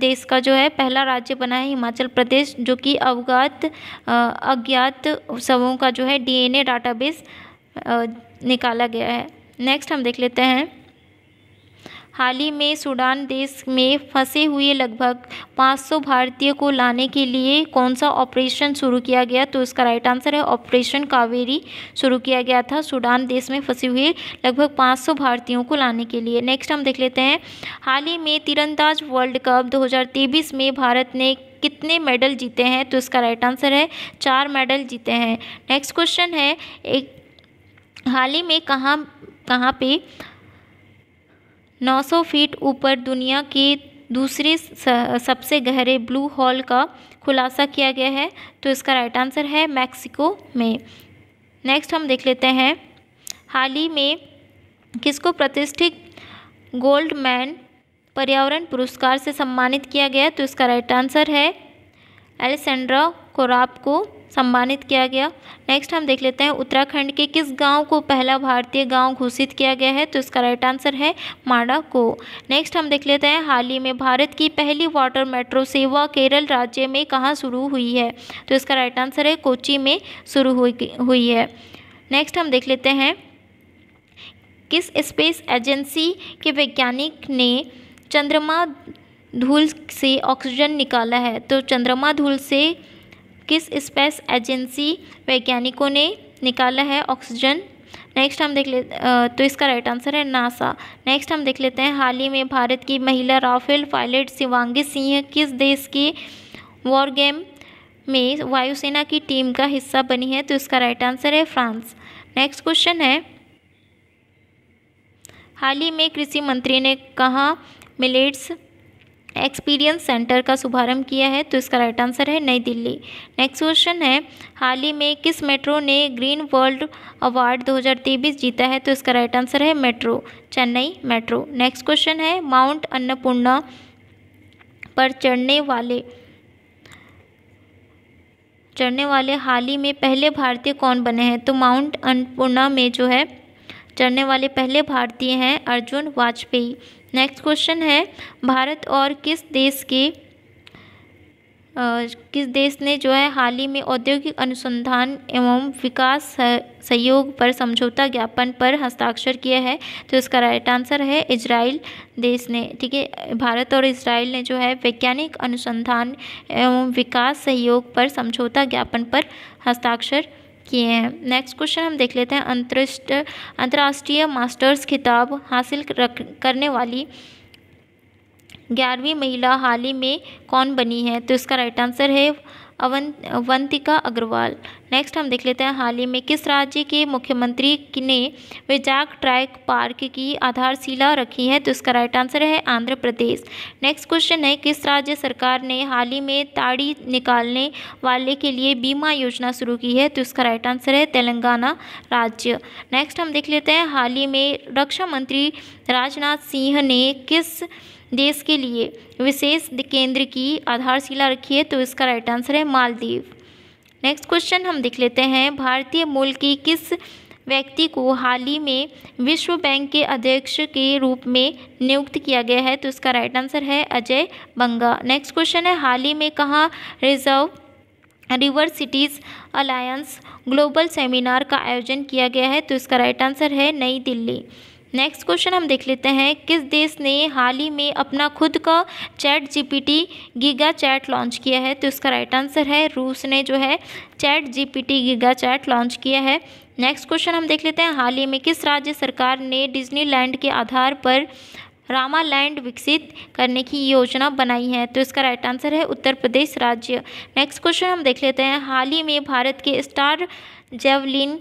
S1: देश का जो है पहला राज्य बना है हिमाचल प्रदेश जो कि अवगात अज्ञात समूह का जो है डीएनए डाटाबेस निकाला गया है नेक्स्ट हम देख लेते हैं हाल ही में सूडान देश में फंसे हुए लगभग 500 भारतीयों को लाने के लिए कौन सा ऑपरेशन शुरू किया गया तो इसका राइट आंसर है ऑपरेशन कावेरी शुरू किया गया था सूडान देश में फंसे हुए लगभग 500 भारतीयों को लाने के लिए नेक्स्ट हम देख लेते हैं हाल ही में तीरंदाज वर्ल्ड कप दो में भारत ने कितने मेडल जीते हैं तो इसका राइट आंसर है चार मेडल जीते हैं नेक्स्ट क्वेश्चन है एक हाल ही में कहाँ कहाँ पे 900 फीट ऊपर दुनिया के दूसरे सबसे गहरे ब्लू हॉल का खुलासा किया गया है तो इसका राइट आंसर है मैक्सिको में नेक्स्ट हम देख लेते हैं हाल ही में किसको प्रतिष्ठित गोल्ड मैन पर्यावरण पुरस्कार से सम्मानित किया गया तो इसका राइट आंसर है एलेसेंड्रा कोराब को सम्मानित किया गया नेक्स्ट हम देख लेते हैं उत्तराखंड के किस गांव को पहला भारतीय गांव घोषित किया गया है तो इसका राइट आंसर है माडा को नेक्स्ट हम देख लेते हैं हाल ही में भारत की पहली वाटर मेट्रो सेवा केरल राज्य में कहाँ शुरू हुई है तो इसका राइट आंसर है कोची में शुरू हुई है नेक्स्ट हम देख लेते हैं किस स्पेस एजेंसी के वैज्ञानिक ने चंद्रमा धूल से ऑक्सीजन निकाला है तो चंद्रमा धूल से किस स्पेस एजेंसी वैज्ञानिकों ने निकाला है ऑक्सीजन नेक्स्ट हम देख ले तो इसका राइट आंसर है नासा नेक्स्ट हम देख लेते हैं हाल ही में भारत की महिला राफेल पायलट शिवांगी सिंह किस देश की वॉर गेम में वायुसेना की टीम का हिस्सा बनी है तो इसका राइट आंसर है फ्रांस नेक्स्ट क्वेश्चन है हाल ही में कृषि मंत्री ने कहा मिलेट्स एक्सपीरियंस सेंटर का शुभारंभ किया है तो इसका राइट आंसर है नई दिल्ली नेक्स्ट क्वेश्चन है हाल ही में किस मेट्रो ने ग्रीन वर्ल्ड अवार्ड 2023 जीता है तो इसका राइट आंसर है metro Chennai metro next question है माउंट अन्नपूर्णा पर चढ़ने वाले चढ़ने वाले हाल ही में पहले भारतीय कौन बने हैं तो माउंट अन्नपूर्णा में जो है चढ़ने वाले पहले भारतीय हैं अर्जुन वाजपेयी नेक्स्ट क्वेश्चन है भारत और किस देश के किस देश ने जो है हाल ही में औद्योगिक अनुसंधान एवं विकास सहयोग पर समझौता ज्ञापन पर हस्ताक्षर किया है तो इसका राइट आंसर है इजराइल देश ने ठीक है भारत और इसराइल ने जो है वैज्ञानिक अनुसंधान एवं विकास सहयोग पर समझौता ज्ञापन पर हस्ताक्षर किए हैं नेक्स्ट क्वेश्चन हम देख लेते हैं अंतरिष्ट अंतर्राष्ट्रीय मास्टर्स खिताब हासिल करने वाली ग्यारहवीं महिला हाल ही में कौन बनी है तो इसका राइट आंसर है अवंत अवंतिका अग्रवाल नेक्स्ट हम देख लेते हैं हाल ही में किस राज्य के मुख्यमंत्री ने विजाक ट्रैक पार्क की आधारशिला रखी है तो इसका राइट आंसर है आंध्र प्रदेश नेक्स्ट क्वेश्चन है किस राज्य सरकार ने हाल ही में ताड़ी निकालने वाले के लिए बीमा योजना शुरू की है तो इसका राइट आंसर है तेलंगाना राज्य नेक्स्ट हम देख लेते हैं हाल ही में रक्षा मंत्री राजनाथ सिंह ने किस देश के लिए विशेष केंद्र की आधारशिला रखी है तो इसका राइट आंसर है मालदीव नेक्स्ट क्वेश्चन हम देख लेते हैं भारतीय मूल की किस व्यक्ति को हाल ही में विश्व बैंक के अध्यक्ष के रूप में नियुक्त किया गया है तो इसका राइट आंसर है अजय बंगा नेक्स्ट क्वेश्चन है हाल ही में कहाँ reserve river cities alliance global seminar का आयोजन किया गया है तो इसका राइट आंसर है नई दिल्ली नेक्स्ट क्वेश्चन हम देख लेते हैं किस देश ने हाल ही में अपना खुद का chat GPT giga chat launch किया है तो इसका राइट आंसर है रूस ने जो है chat GPT giga chat launch किया है नेक्स्ट क्वेश्चन हम देख लेते हैं हाल ही में किस राज्य सरकार ने डिज्नीलैंड के आधार पर रामा लैंड विकसित करने की योजना बनाई है तो इसका राइट आंसर है उत्तर प्रदेश राज्य नेक्स्ट क्वेश्चन हम देख लेते हैं हाल ही में भारत के star javelin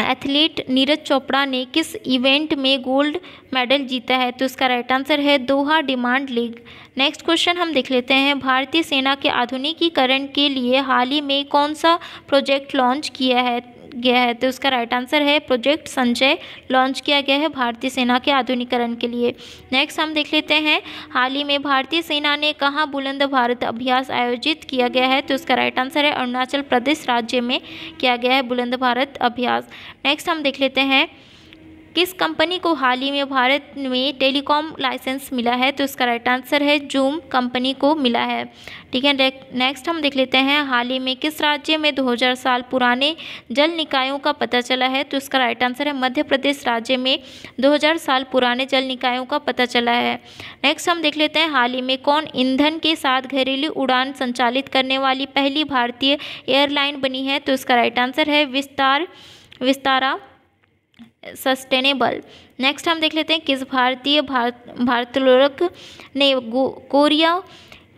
S1: athlete Neeraj Chopra ने किस इवेंट में गोल्ड मेडल जीता है तो इसका राइट आंसर है Doha diamond league next question हम देख लेते हैं भारतीय सेना के आधुनिकीकरण के लिए हाल ही में कौन सा प्रोजेक्ट लॉन्च किया है गया है तो उसका राइट आंसर है प्रोजेक्ट संजय लॉन्च किया गया है भारतीय सेना के आधुनिकरण के लिए नेक्स्ट हम देख लेते हैं हाल ही में भारतीय सेना ने कहाँ बुलंद भारत अभ्यास आयोजित किया गया है तो उसका राइट आंसर है अरुणाचल प्रदेश राज्य में किया गया है बुलंद भारत अभ्यास नेक्स्ट हम देख लेते हैं किस कंपनी को हाल ही में भारत में टेलीकॉम लाइसेंस मिला है तो इसका राइट आंसर है जूम कंपनी को मिला है ठीक है नेक्स्ट हम देख लेते हैं हाल ही में किस राज्य में 2000 साल पुराने जल निकायों का पता चला है तो इसका राइट आंसर है मध्य प्रदेश राज्य में 2000 साल पुराने जल निकायों का पता चला है नेक्स्ट हम देख लेते हैं हाल ही में कौन ईंधन के साथ घरेलू उड़ान संचालित करने वाली पहली भारतीय एयरलाइन बनी है तो इसका राइट आंसर है विस्तार विस्तारा सस्टेनेबल नेक्स्ट हम देख लेते हैं किस भारतीय भारत भारतलोलक ने कोरिया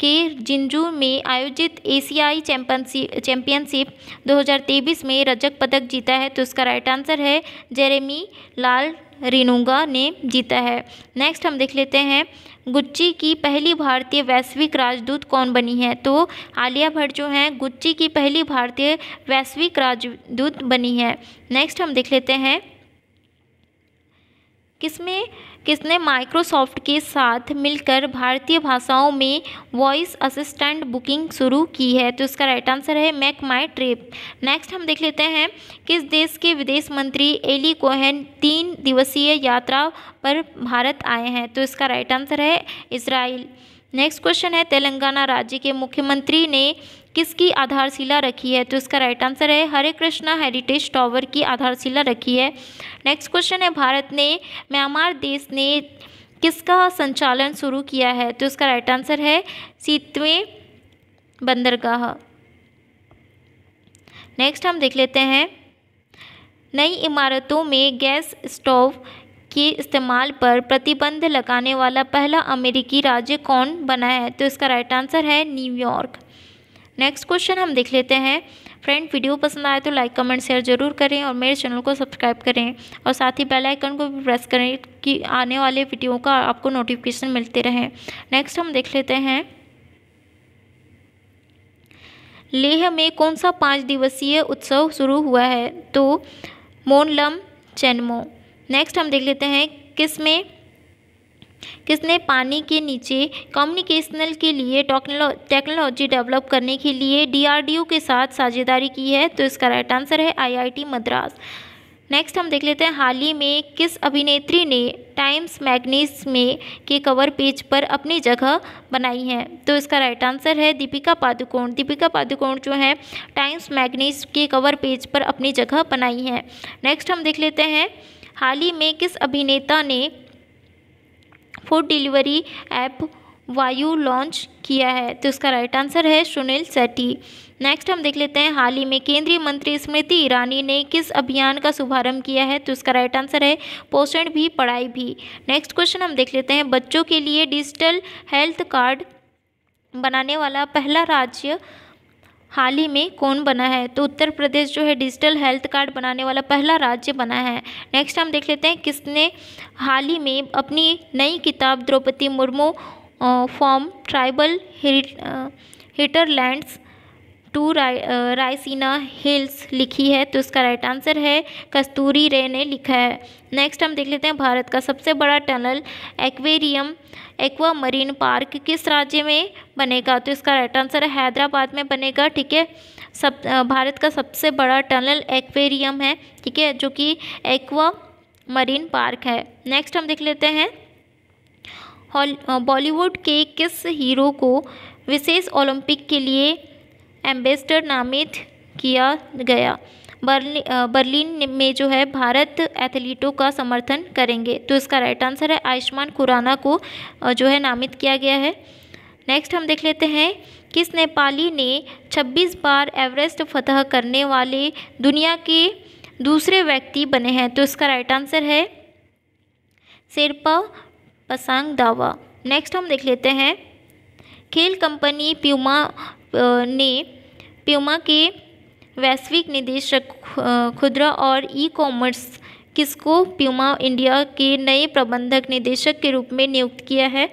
S1: के जिंजू में आयोजित एशियाई चैंपियनशिप 2023 में रजक पदक जीता है तो उसका राइट आंसर है जेरेमी लाल रिनुंगा ने जीता है नेक्स्ट हम देख लेते हैं गुच्ची की पहली भारतीय वैश्विक राजदूत कौन बनी है तो आलिया भट्ट जो हैं गुच्ची की पहली भारतीय वैश्विक राजदूत बनी है नेक्स्ट हम देख लेते हैं किसमें किसने माइक्रोसॉफ्ट के साथ मिलकर भारतीय भाषाओं में वॉइस असिस्टेंट बुकिंग शुरू की है तो इसका राइट आंसर है मैक माई ट्रिप नेक्स्ट हम देख लेते हैं किस देश के विदेश मंत्री एली कोहन तीन दिवसीय यात्रा पर भारत आए हैं तो इसका राइट आंसर है इसराइल नेक्स्ट क्वेश्चन है तेलंगाना राज्य के मुख्यमंत्री ने किसकी आधारशिला रखी है तो इसका राइट आंसर है हरे कृष्णा हेरिटेज टॉवर की आधारशिला रखी है नेक्स्ट क्वेश्चन है भारत ने म्यांमार देश ने किसका संचालन शुरू किया है तो इसका राइट आंसर है सीतवें बंदरगाह नेक्स्ट हम देख लेते हैं नई इमारतों में गैस स्टोव के इस्तेमाल पर प्रतिबंध लगाने वाला पहला अमेरिकी राज्य कौन बना है तो इसका राइट आंसर है न्यूयॉर्क नेक्स्ट क्वेश्चन हम देख लेते हैं फ्रेंड वीडियो पसंद आए तो लाइक कमेंट शेयर जरूर करें और मेरे चैनल को सब्सक्राइब करें और साथ ही बेल आइकन को भी प्रेस करें कि आने वाले वीडियो का आपको नोटिफिकेशन मिलते रहें नेक्स्ट हम देख लेते हैं लेह में कौन सा पाँच दिवसीय उत्सव शुरू हुआ है तो मोनलम चैनमो नेक्स्ट हम देख लेते हैं किस में किसने पानी के नीचे कम्युनिकेशनल के लिए टेक्नोलॉजी डेवलप करने के लिए डीआरडीओ के साथ साझेदारी की है तो इसका राइट आंसर है आईआईटी मद्रास नेक्स्ट हम देख लेते हैं हाल ही में किस अभिनेत्री ने टाइम्स मैगनीस में के कवर पेज पर अपनी जगह बनाई है तो इसका राइट आंसर है दीपिका पादुकोण दीपिका पादुकोण जो है टाइम्स मैगनीस के कवर पेज पर अपनी जगह बनाई है नेक्स्ट हम देख लेते हैं हाल ही में किस अभिनेता ने food delivery app Vaayu launch किया है तो इसका राइट आंसर है सुनील सेट्टी नेक्स्ट हम देख लेते हैं हाल ही में केंद्रीय मंत्री स्मृति ईरानी ने किस अभियान का शुभारंभ किया है तो इसका राइट आंसर है पोषण भी पढ़ाई भी नेक्स्ट क्वेश्चन हम देख लेते हैं बच्चों के लिए डिजिटल हेल्थ कार्ड बनाने वाला पहला राज्य हाल ही में कौन बना है तो उत्तर प्रदेश जो है डिजिटल हेल्थ कार्ड बनाने वाला पहला राज्य बना है नेक्स्ट हम देख लेते हैं किसने हाल ही में अपनी नई किताब Draupadi Murmu from tribal hinterlands to राय रायसीना हिल्स लिखी है तो इसका राइट आंसर है कस्तूरी रे ने लिखा है नेक्स्ट हम देख लेते हैं भारत का सबसे बड़ा tunnel aquarium aqua marine park किस राज्य में बनेगा तो इसका राइट आंसर है हैदराबाद में बनेगा ठीक है सब भारत का सबसे बड़ा टनल एक्वेरियम है ठीक है जो कि एक्वा मरीन पार्क है नेक्स्ट हम देख लेते हैं बॉलीवुड के किस हीरो को विशेष ओलंपिक के लिए एम्बेसडर नामित किया गया बर्लिन बर्लिन में जो है भारत एथलीटों का समर्थन करेंगे तो इसका राइट आंसर है आयुष्मान खुराना को जो है नामित किया गया है नेक्स्ट हम देख लेते हैं किस नेपाली ने 26 बार एवरेस्ट फतह करने वाले दुनिया के दूसरे व्यक्ति बने हैं तो इसका राइट आंसर है शेरपा पसांग दावा नेक्स्ट हम देख लेते हैं खेल कंपनी प्यूमा ने प्यूमा के वैश्विक निदेशक खुदरा और ई कॉमर्स किसको प्यूमा इंडिया के नए प्रबंधक निदेशक के रूप में नियुक्त किया है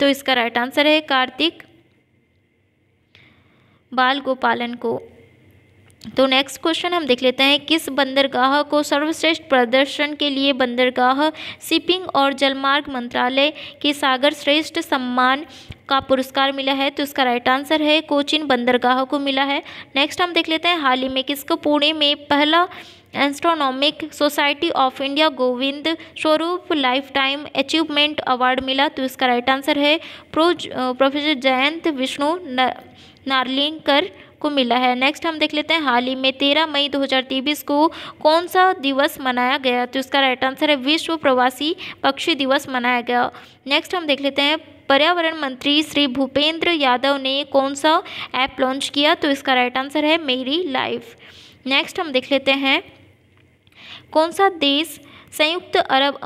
S1: तो इसका राइट आंसर है कार्तिक बाल गोपालन को तो नेक्स्ट क्वेश्चन हम देख लेते हैं किस बंदरगाह को सर्वश्रेष्ठ प्रदर्शन के लिए बंदरगाह शिपिंग और जलमार्ग मंत्रालय के सागर श्रेष्ठ सम्मान का पुरस्कार मिला है तो इसका राइट आंसर है कोचिन बंदरगाह को मिला है नेक्स्ट हम देख लेते हैं हाल ही में किसको पुणे में पहला astronomic society of India Govind Swarup lifetime achievement award मिला तो इसका राइट आंसर है प्रो प्रोफेसर जयंत विष्णु नारलिंगकर को मिला है नेक्स्ट हम देख लेते हैं हाल ही में तेरह मई 2023 को कौन सा दिवस मनाया गया तो इसका राइट आंसर है विश्व प्रवासी पक्षी दिवस मनाया गया नेक्स्ट हम देख लेते हैं पर्यावरण मंत्री श्री भूपेंद्र यादव ने कौन सा ऐप लॉन्च किया तो इसका राइट आंसर है मेरी लाइफ नेक्स्ट हम देख लेते हैं कौन सा देश संयुक्त अरब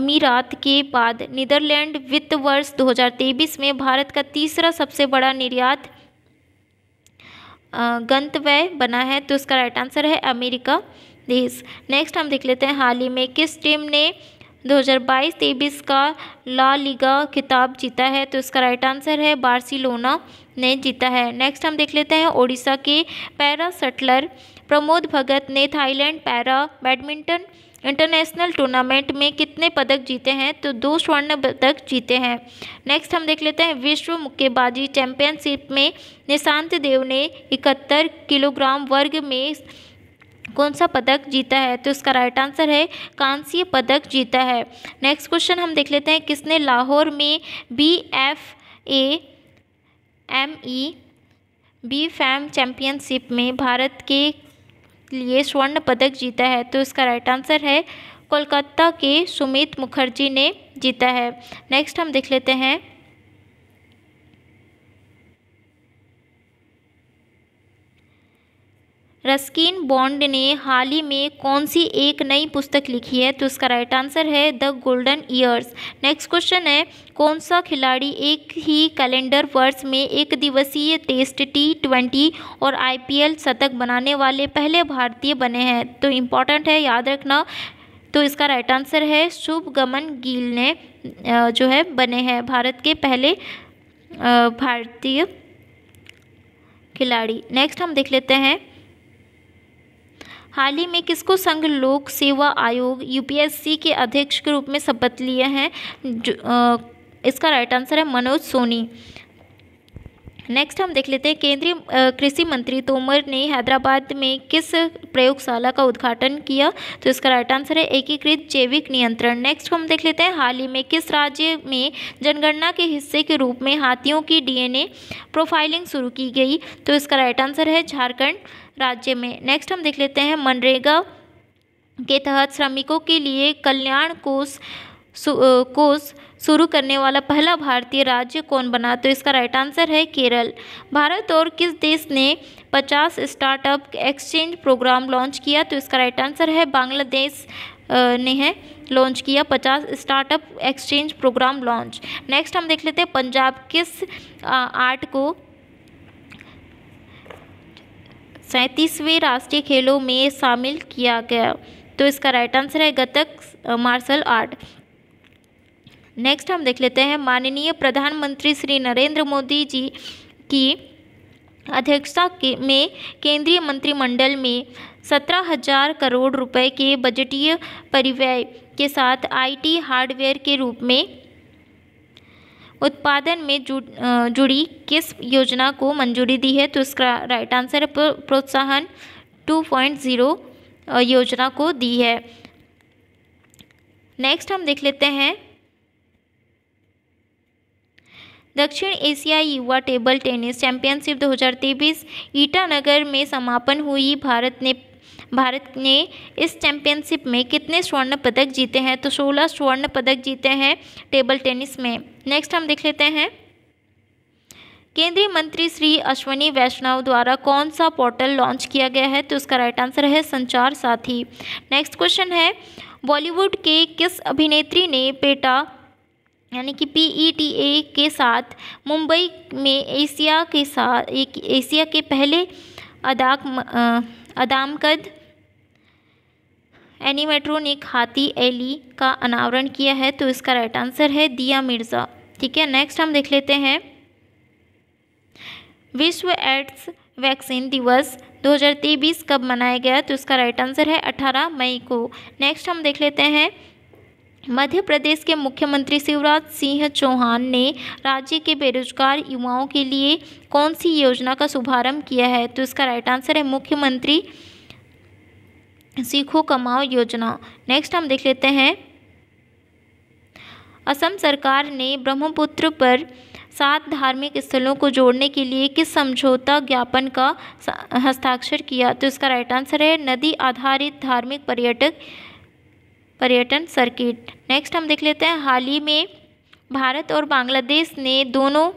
S1: अमीरात के बाद नीदरलैंड वित्त वर्ष 2023 में भारत का तीसरा सबसे बड़ा निर्यात गंतव्य बना है तो इसका राइट आंसर है अमेरिका देश नेक्स्ट हम देख लेते हैं हाल ही में किस टीम ने 2022 23 का ला लीगा खिताब जीता है तो इसका राइट आंसर है बार्सिलोना ने जीता है नेक्स्ट हम देख लेते हैं ओडिशा के पैरा सटलर प्रमोद भगत ने Thailand para badminton international tournament में कितने पदक जीते हैं तो दो स्वर्ण पदक जीते हैं नेक्स्ट हम देख लेते हैं विश्व मुक्केबाजी चैंपियनशिप में निशांत देव ने इकहत्तर किलोग्राम वर्ग में कौन सा पदक जीता है तो इसका राइट आंसर है कांस्य पदक जीता है नेक्स्ट क्वेश्चन हम देख लेते हैं किसने लाहौर में B F A M E B fame championship में भारत के लिए स्वर्ण पदक जीता है तो इसका राइट आंसर है कोलकाता के सुमित मुखर्जी ने जीता है नेक्स्ट हम देख लेते हैं रस्किन बॉन्ड ने हाल ही में कौन सी एक नई पुस्तक लिखी है तो इसका राइट आंसर है the golden years next question है कौन सा खिलाड़ी एक ही कैलेंडर वर्ष में एक दिवसीय टेस्ट टी ट्वेंटी और आईपीएल शतक बनाने वाले पहले भारतीय बने हैं तो इम्पॉर्टेंट है याद रखना तो इसका राइट आंसर है शुभगमन गिल ने जो है बने हैं भारत के पहले भारतीय खिलाड़ी नेक्स्ट हम देख लेते हैं हाल ही में किसको संघ लोक सेवा आयोग यूपीएससी के अध्यक्ष के रूप में शपथ लिए हैं जो इसका राइट आंसर है मनोज सोनी नेक्स्ट हम देख लेते हैं केंद्रीय कृषि मंत्री तोमर ने हैदराबाद में किस प्रयोगशाला का उद्घाटन किया तो इसका राइट आंसर है एकीकृत जैविक नियंत्रण नेक्स्ट हम देख लेते हैं हाल ही में किस राज्य में जनगणना के हिस्से के रूप में हाथियों की डीएनए प्रोफाइलिंग शुरू की गई तो इसका राइट आंसर है झारखंड राज्य में नेक्स्ट हम देख लेते हैं मनरेगा के तहत श्रमिकों के लिए कल्याण कोष कोष शुरू करने वाला पहला भारतीय राज्य कौन बना तो इसका राइट आंसर है केरल भारत और किस देश ने 50 स्टार्टअप एक्सचेंज प्रोग्राम लॉन्च किया तो इसका राइट आंसर है बांग्लादेश ने है लॉन्च किया 50 startup exchange program launch next हम देख लेते हैं पंजाब किस आर्ट को सैंतीसवें राष्ट्रीय खेलों में शामिल किया गया तो इसका राइट आंसर है गतक मार्शल आर्ट नेक्स्ट हम देख लेते हैं माननीय प्रधानमंत्री श्री नरेंद्र मोदी जी की अध्यक्षता के में केंद्रीय मंत्रिमंडल में सत्रह हजार करोड़ रुपए के बजटीय परिव्यय के साथ आईटी हार्डवेयर के रूप में उत्पादन में जु जुड़ी किस योजना को मंजूरी दी है तो इसका राइट आंसर है प्रोत्साहन टू पॉइंट ज़ीरो योजना को दी है नेक्स्ट हम देख लेते हैं दक्षिण एशियाई युवा टेबल टेनिस चैंपियनशिप 2023 ईटानगर में समापन हुई भारत ने भारत ने इस चैंपियनशिप में कितने स्वर्ण पदक जीते हैं तो सोलह स्वर्ण पदक जीते हैं टेबल टेनिस में नेक्स्ट हम देख लेते हैं केंद्रीय मंत्री श्री अश्वनी वैष्णव द्वारा कौन सा पोर्टल लॉन्च किया गया है तो उसका राइट आंसर है संचार साथी नेक्स्ट क्वेश्चन है बॉलीवुड के किस अभिनेत्री ने पेटा यानी कि पी ई टी ए के साथ मुंबई में एशिया के साथ एक एशिया के पहले अदाक अदामकद एनीमेट्रो ने खाती एली का अनावरण किया है तो इसका राइट आंसर है दिया मिर्ज़ा ठीक है नेक्स्ट हम देख लेते हैं विश्व एड्स वैक्सीन दिवस 2023 कब मनाया गया तो इसका राइट आंसर है 18 मई को नेक्स्ट हम देख लेते हैं मध्य प्रदेश के मुख्यमंत्री शिवराज सिंह चौहान ने राज्य के बेरोजगार युवाओं के लिए कौन सी योजना का शुभारंभ किया है तो इसका राइट आंसर है मुख्यमंत्री सीखो कमाओ योजना नेक्स्ट हम देख लेते हैं असम सरकार ने ब्रह्मपुत्र पर सात धार्मिक स्थलों को जोड़ने के लिए किस समझौता ज्ञापन का हस्ताक्षर किया तो इसका राइट आंसर है नदी आधारित धार्मिक पर्यटक पर्यटन सर्किट नेक्स्ट हम देख लेते हैं हाल ही में भारत और बांग्लादेश ने दोनों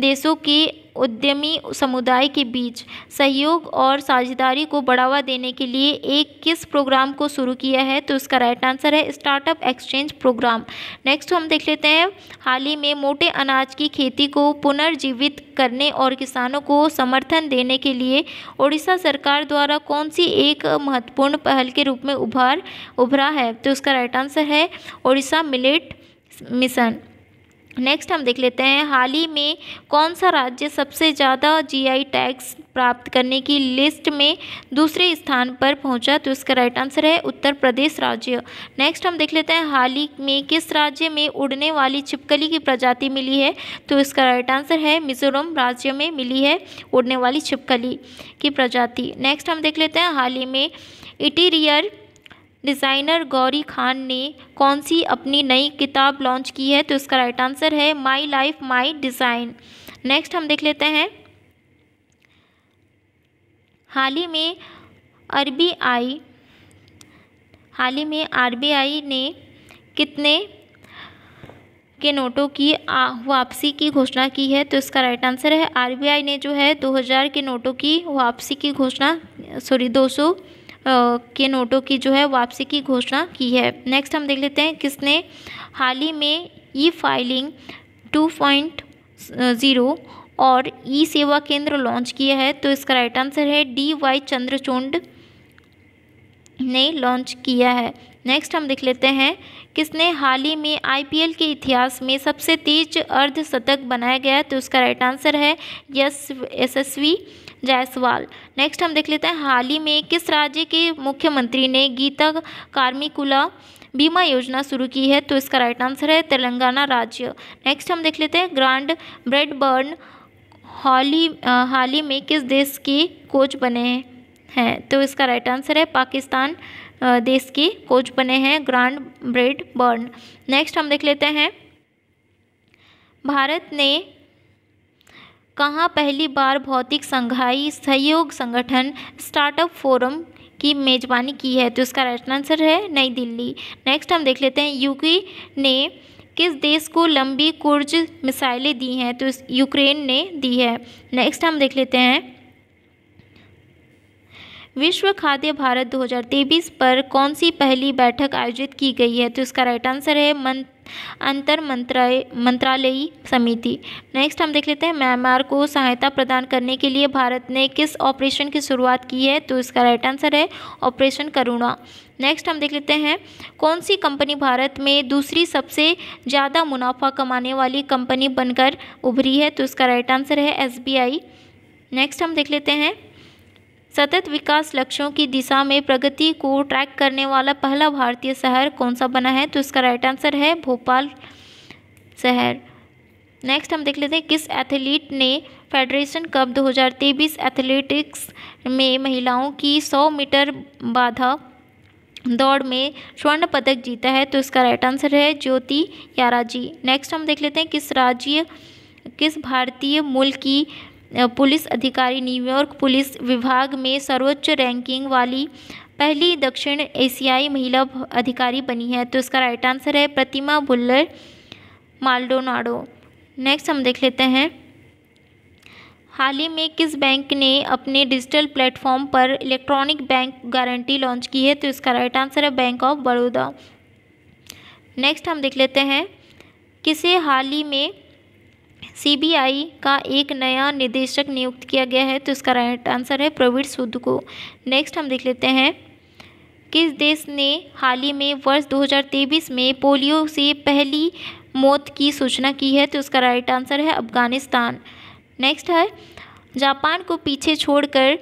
S1: देशों के उद्यमी समुदाय के बीच सहयोग और साझेदारी को बढ़ावा देने के लिए एक किस प्रोग्राम को शुरू किया है तो इसका राइट आंसर है स्टार्टअप एक्सचेंज प्रोग्राम नेक्स्ट हम देख लेते हैं हाल ही में मोटे अनाज की खेती को पुनर्जीवित करने और किसानों को समर्थन देने के लिए ओडिशा सरकार द्वारा कौन सी एक महत्वपूर्ण पहल के रूप में उभार उभरा है तो उसका राइट आंसर है ओडिशा मिलेट मिशन नेक्स्ट हम देख लेते हैं हाल ही में कौन सा राज्य सबसे ज़्यादा जीआई टैक्स प्राप्त करने की लिस्ट में दूसरे स्थान पर पहुंचा तो इसका राइट आंसर है उत्तर प्रदेश राज्य नेक्स्ट हम देख लेते हैं हाल ही में किस राज्य में उड़ने वाली छिपकली की प्रजाति मिली है तो इसका राइट आंसर है मिजोरम राज्य में मिली है उड़ने वाली छिपकली की प्रजाति नेक्स्ट हम देख लेते हैं हाल ही में इटीरियर डिज़ाइनर गौरी खान ने कौन सी अपनी नई किताब लॉन्च की है तो इसका राइट आंसर है my life my design next हम देख लेते हैं हाल ही में आरबीआई हाल ही में आरबीआई ने कितने के नोटों की वापसी की घोषणा की है तो इसका राइट आंसर है आरबीआई ने जो है 2000 के नोटों की वापसी की घोषणा सॉरी 200 के नोटों की जो है वापसी की घोषणा की है नेक्स्ट हम देख लेते हैं किसने हाल ही में e filing two point zero और ई सेवा केंद्र लॉन्च किया है तो इसका राइट आंसर है डी वाई चंद्रचूंड ने लॉन्च किया है नेक्स्ट हम देख लेते हैं किसने हाल ही में आईपीएल के इतिहास में सबसे तेज अर्धशतक बनाया गया है तो उसका राइट आंसर है यस एसएसवी जायसवाल नेक्स्ट हम देख लेते हैं हाल ही में किस राज्य के मुख्यमंत्री ने गीता कार्मिकुला बीमा योजना शुरू की है तो इसका राइट आंसर है तेलंगाना राज्य नेक्स्ट हम देख लेते हैं ग्रांड ब्रेडबर्न हाल ही हाल ही में किस देश के कोच बने हैं तो इसका राइट आंसर है पाकिस्तान देश के कोच बने हैं ग्रांड ब्रेड बर्न नेक्स्ट हम देख लेते हैं भारत ने कहाँ पहली बार भौतिक संघाई सहयोग संगठन स्टार्टअप फोरम की मेज़बानी की है तो इसका राइट आंसर है नई दिल्ली नेक्स्ट हम देख लेते हैं यूकी ने किस देश को लंबी कुर्ज मिसाइलें दी हैं तो यूक्रेन ने दी है नेक्स्ट हम देख लेते हैं विश्व खाद्य भारत 2023 पर कौन सी पहली बैठक आयोजित की गई है तो इसका राइट आंसर है मंत्र अंतर मंत्रालय मंत्रालयी समिति नेक्स्ट हम देख लेते हैं म्यांमार को सहायता प्रदान करने के लिए भारत ने किस ऑपरेशन की शुरुआत की है तो इसका राइट आंसर है ऑपरेशन करुणा नेक्स्ट हम देख लेते हैं कौन सी कंपनी भारत में दूसरी सबसे ज़्यादा मुनाफा कमाने वाली कंपनी बनकर उभरी है तो इसका राइट आंसर है एस नेक्स्ट हम देख लेते हैं सतत विकास लक्ष्यों की दिशा में प्रगति को ट्रैक करने वाला पहला भारतीय शहर कौन सा बना है तो इसका राइट आंसर है भोपाल शहर नेक्स्ट हम देख लेते हैं किस एथलीट ने फेडरेशन कप 2023 एथलेटिक्स में महिलाओं की 100 मीटर बाधा दौड़ में स्वर्ण पदक जीता है तो इसका राइट आंसर है ज्योति याराजी नेक्स्ट हम देख लेते हैं किस राज्य किस भारतीय मूल की पुलिस अधिकारी न्यूयॉर्क पुलिस विभाग में सर्वोच्च रैंकिंग वाली पहली दक्षिण एशियाई महिला अधिकारी बनी है तो इसका राइट आंसर है प्रतिमा बुल्लर माल्डोनाडो नेक्स्ट हम देख लेते हैं हाल ही में किस बैंक ने अपने डिजिटल प्लेटफॉर्म पर इलेक्ट्रॉनिक बैंक गारंटी लॉन्च की है तो इसका राइट आंसर है बैंक ऑफ बड़ौदा नेक्स्ट हम देख लेते हैं किसे हाल ही में सीबीआई का एक नया निदेशक नियुक्त किया गया है तो इसका राइट आंसर है प्रवीण सूद को नेक्स्ट हम देख लेते हैं किस देश ने हाल ही में वर्ष 2023 में पोलियो से पहली मौत की सूचना की है तो उसका राइट आंसर है अफगानिस्तान नेक्स्ट है जापान को पीछे छोड़कर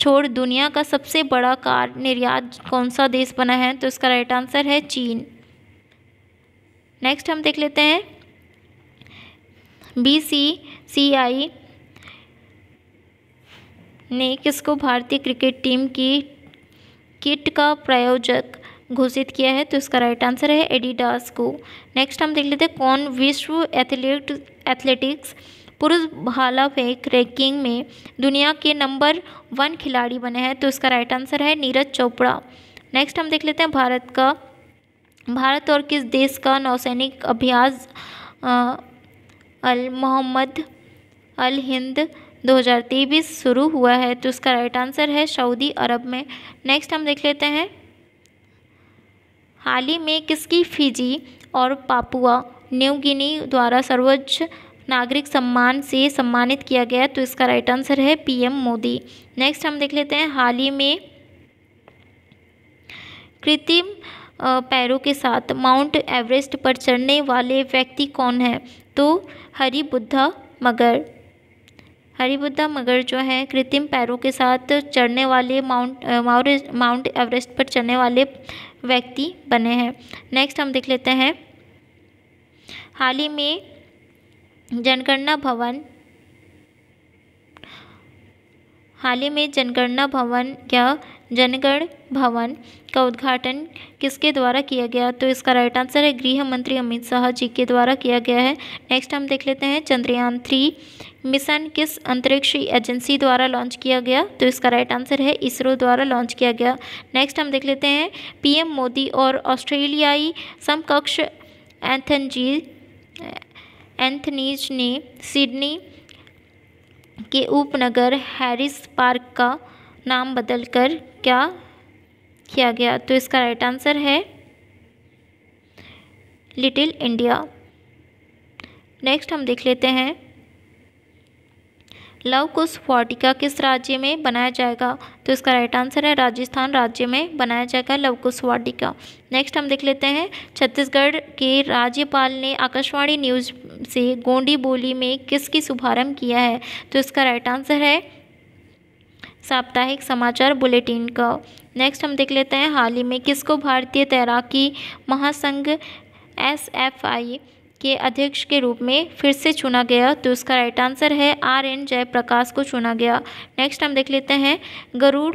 S1: छोड़ दुनिया का सबसे बड़ा कार निर्यात कौन सा देश बना है तो इसका राइट आंसर है चीन नेक्स्ट हम देख लेते हैं बी सी सी आई ने किसको भारतीय क्रिकेट टीम की किट का प्रायोजक घोषित किया है तो इसका राइट आंसर है एडिडास को नेक्स्ट हम देख लेते हैं कौन विश्व एथलेट एथलेटिक्स पुरुष भाला फेंक रैंकिंग में दुनिया के नंबर वन खिलाड़ी बने हैं तो इसका राइट आंसर है नीरज चोपड़ा नेक्स्ट हम देख लेते हैं भारत का भारत और किस देश का नौसैनिक अभ्यास अल मोहम्मद अल हिंद 2023 शुरू हुआ है तो उसका राइट आंसर है सऊदी अरब में नेक्स्ट हम देख लेते हैं हाल ही में किसकी फिजी और पापुआ न्यू गिनी द्वारा सर्वोच्च नागरिक सम्मान से सम्मानित किया गया तो इसका राइट आंसर है पीएम मोदी नेक्स्ट हम देख लेते हैं हाल ही में कृत्रिम पैरों के साथ माउंट एवरेस्ट पर चढ़ने वाले व्यक्ति कौन है तो हरिबुद्धा मगर हरिबुद्धा मगर जो है कृत्रिम पैरों के साथ चढ़ने वाले माउंट माउरे माउंट एवरेस्ट पर चढ़ने वाले व्यक्ति बने हैं नेक्स्ट हम देख लेते हैं हाल ही में जनगणना भवन हाल ही में जनगणना भवन या जनगण भवन का उद्घाटन किसके द्वारा किया गया तो इसका राइट आंसर है गृह मंत्री अमित शाह जी के द्वारा किया गया है नेक्स्ट हम देख लेते हैं चंद्रयान थ्री मिशन किस अंतरिक्ष एजेंसी द्वारा लॉन्च किया गया तो इसका राइट आंसर है इसरो द्वारा लॉन्च किया गया नेक्स्ट हम देख लेते हैं पीएम मोदी और ऑस्ट्रेलियाई समकक्ष एंथनजी एंथनीज ने सिडनी के उपनगर हैरिस पार्क का नाम बदलकर क्या किया गया तो इसका राइट आंसर है लिटिल इंडिया नेक्स्ट हम देख लेते हैं लव कुश वाटिका किस राज्य में बनाया जाएगा तो इसका राइट आंसर है राजस्थान राज्य में बनाया जाएगा लव कुश वाटिका नेक्स्ट हम देख लेते हैं छत्तीसगढ़ के राज्यपाल ने आकाशवाणी न्यूज से गोंडी बोली में किसकी शुभारंभ किया है तो इसका राइट आंसर है साप्ताहिक समाचार बुलेटिन का नेक्स्ट हम देख लेते हैं हाल ही में किसको भारतीय तैराकी महासंघ एस एफ आई के अध्यक्ष के रूप में फिर से चुना गया तो उसका राइट आंसर है आर एन जयप्रकाश को चुना गया नेक्स्ट हम देख लेते हैं गरुड़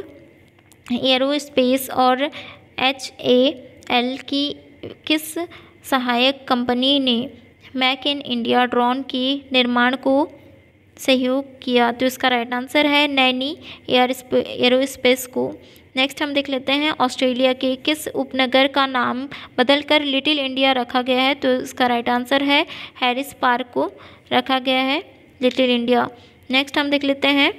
S1: एरोस्पेस और एच ए एल की किस सहायक कंपनी ने मैक इन इंडिया ड्रोन की निर्माण को सहयोग किया तो इसका राइट आंसर है नैनी एयर एयरोस्पेस को नेक्स्ट हम देख लेते हैं ऑस्ट्रेलिया के किस उपनगर का नाम बदलकर लिटिल इंडिया रखा गया है तो इसका राइट आंसर है हैरिस पार्क को रखा गया है लिटिल इंडिया नेक्स्ट हम देख लेते हैं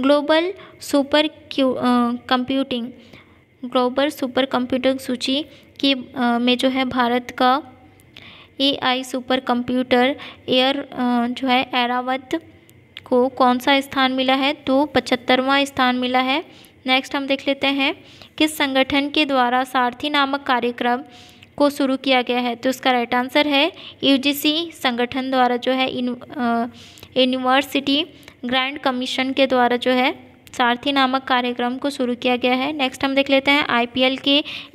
S1: ग्लोबल सुपर क्यू कंप्यूटिंग ग्लोबल सुपर कंप्यूटिंग सूची की में जो है भारत का A I super computer air जो है एरावत को कौन सा स्थान मिला है तो पचहत्तरवां स्थान मिला है नेक्स्ट हम देख लेते हैं किस संगठन के द्वारा सारथी नामक कार्यक्रम को शुरू किया गया है तो इसका राइट आंसर है यूजीसी संगठन द्वारा जो है यूनिवर्सिटी ग्रैंड कमीशन के द्वारा जो है सारथी नामक कार्यक्रम को शुरू किया गया है नेक्स्ट हम देख लेते हैं आईपीएल के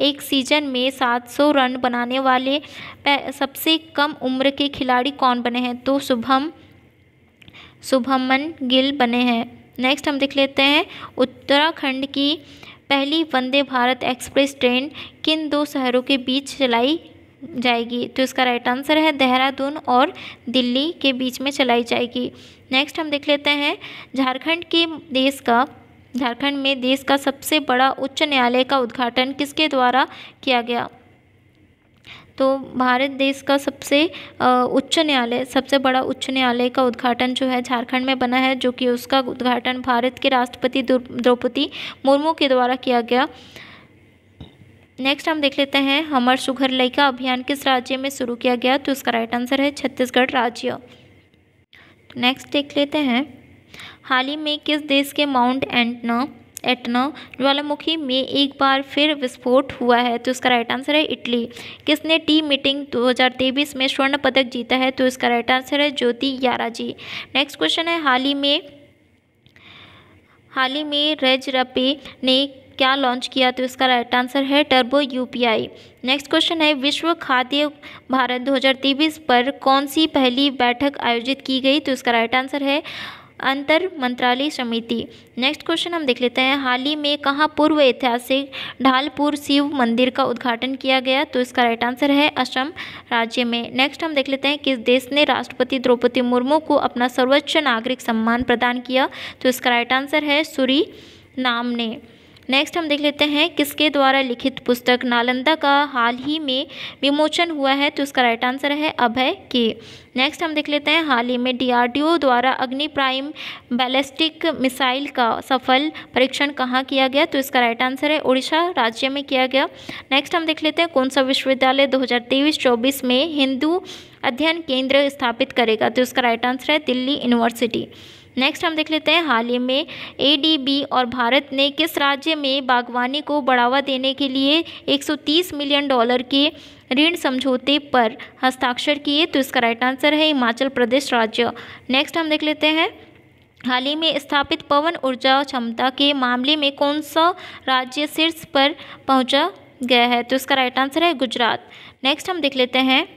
S1: एक सीजन में 700 रन बनाने वाले सबसे कम उम्र के खिलाड़ी कौन बने हैं तो शुभम शुभमन गिल बने हैं नेक्स्ट हम देख लेते हैं उत्तराखंड की पहली वंदे भारत एक्सप्रेस ट्रेन किन दो शहरों के बीच चलाई जाएगी तो इसका राइट आंसर है देहरादून और दिल्ली के बीच में चलाई जाएगी नेक्स्ट हम देख लेते हैं झारखंड के देश का झारखंड में देश का सबसे बड़ा उच्च न्यायालय का उद्घाटन किसके द्वारा किया गया तो भारत देश का सबसे उच्च न्यायालय सबसे बड़ा उच्च न्यायालय का उद्घाटन जो है झारखंड में बना है जो कि उसका उद्घाटन भारत के राष्ट्रपति द्रौपदी मुर्मू के द्वारा किया गया नेक्स्ट हम देख लेते हैं हमर सुघर लयिका अभियान किस राज्य में शुरू किया गया तो इसका राइट आंसर है छत्तीसगढ़ राज्य नेक्स्ट तो देख लेते हैं हाल ही में किस देश के माउंट एंटना एटना ज्वालामुखी में एक बार फिर विस्फोट हुआ है तो इसका राइट आंसर है इटली किसने टी मीटिंग 2023 में स्वर्ण पदक जीता है तो इसका राइट आंसर है ज्योति यारा जी नेक्स्ट क्वेश्चन है हाल ही में हाल ही में रेज रपे ने क्या लॉन्च किया तो इसका राइट आंसर है टर्बो यूपीआई नेक्स्ट क्वेश्चन है विश्व खाद्य भारत 2023 पर कौन सी पहली बैठक आयोजित की गई तो इसका राइट आंसर है अंतर मंत्रालय समिति नेक्स्ट क्वेश्चन हम देख लेते हैं हाल ही में कहाँ पूर्व ऐतिहासिक ढालपुर शिव मंदिर का उद्घाटन किया गया तो इसका राइट आंसर है असम राज्य में नेक्स्ट हम देख लेते हैं किस देश ने राष्ट्रपति द्रौपदी मुर्मू को अपना सर्वोच्च नागरिक सम्मान प्रदान किया तो इसका राइट आंसर है सूरी नाम ने नेक्स्ट हम देख लेते हैं किसके द्वारा लिखित पुस्तक नालंदा का हाल ही में विमोचन हुआ है तो उसका राइट आंसर है अभय के नेक्स्ट हम देख लेते हैं हाल ही में डीआरडीओ द्वारा अग्नि प्राइम बैलिस्टिक मिसाइल का सफल परीक्षण कहाँ किया गया तो इसका राइट आंसर है उड़ीसा राज्य में किया गया नेक्स्ट हम देख लेते हैं कौन सा विश्वविद्यालय 2023-24 में हिंदू अध्ययन केंद्र स्थापित करेगा तो इसका राइट आंसर है दिल्ली यूनिवर्सिटी नेक्स्ट हम देख लेते हैं हाल ही में एडीबी और भारत ने किस राज्य में बागवानी को बढ़ावा देने के लिए 130 मिलियन डॉलर के ऋण समझौते पर हस्ताक्षर किए तो इसका राइट आंसर है हिमाचल प्रदेश राज्य नेक्स्ट हम देख लेते हैं हाल ही में स्थापित पवन ऊर्जा क्षमता के मामले में कौन सा राज्य शीर्ष पर पहुंचा गया है तो इसका राइट आंसर है गुजरात नेक्स्ट हम देख लेते हैं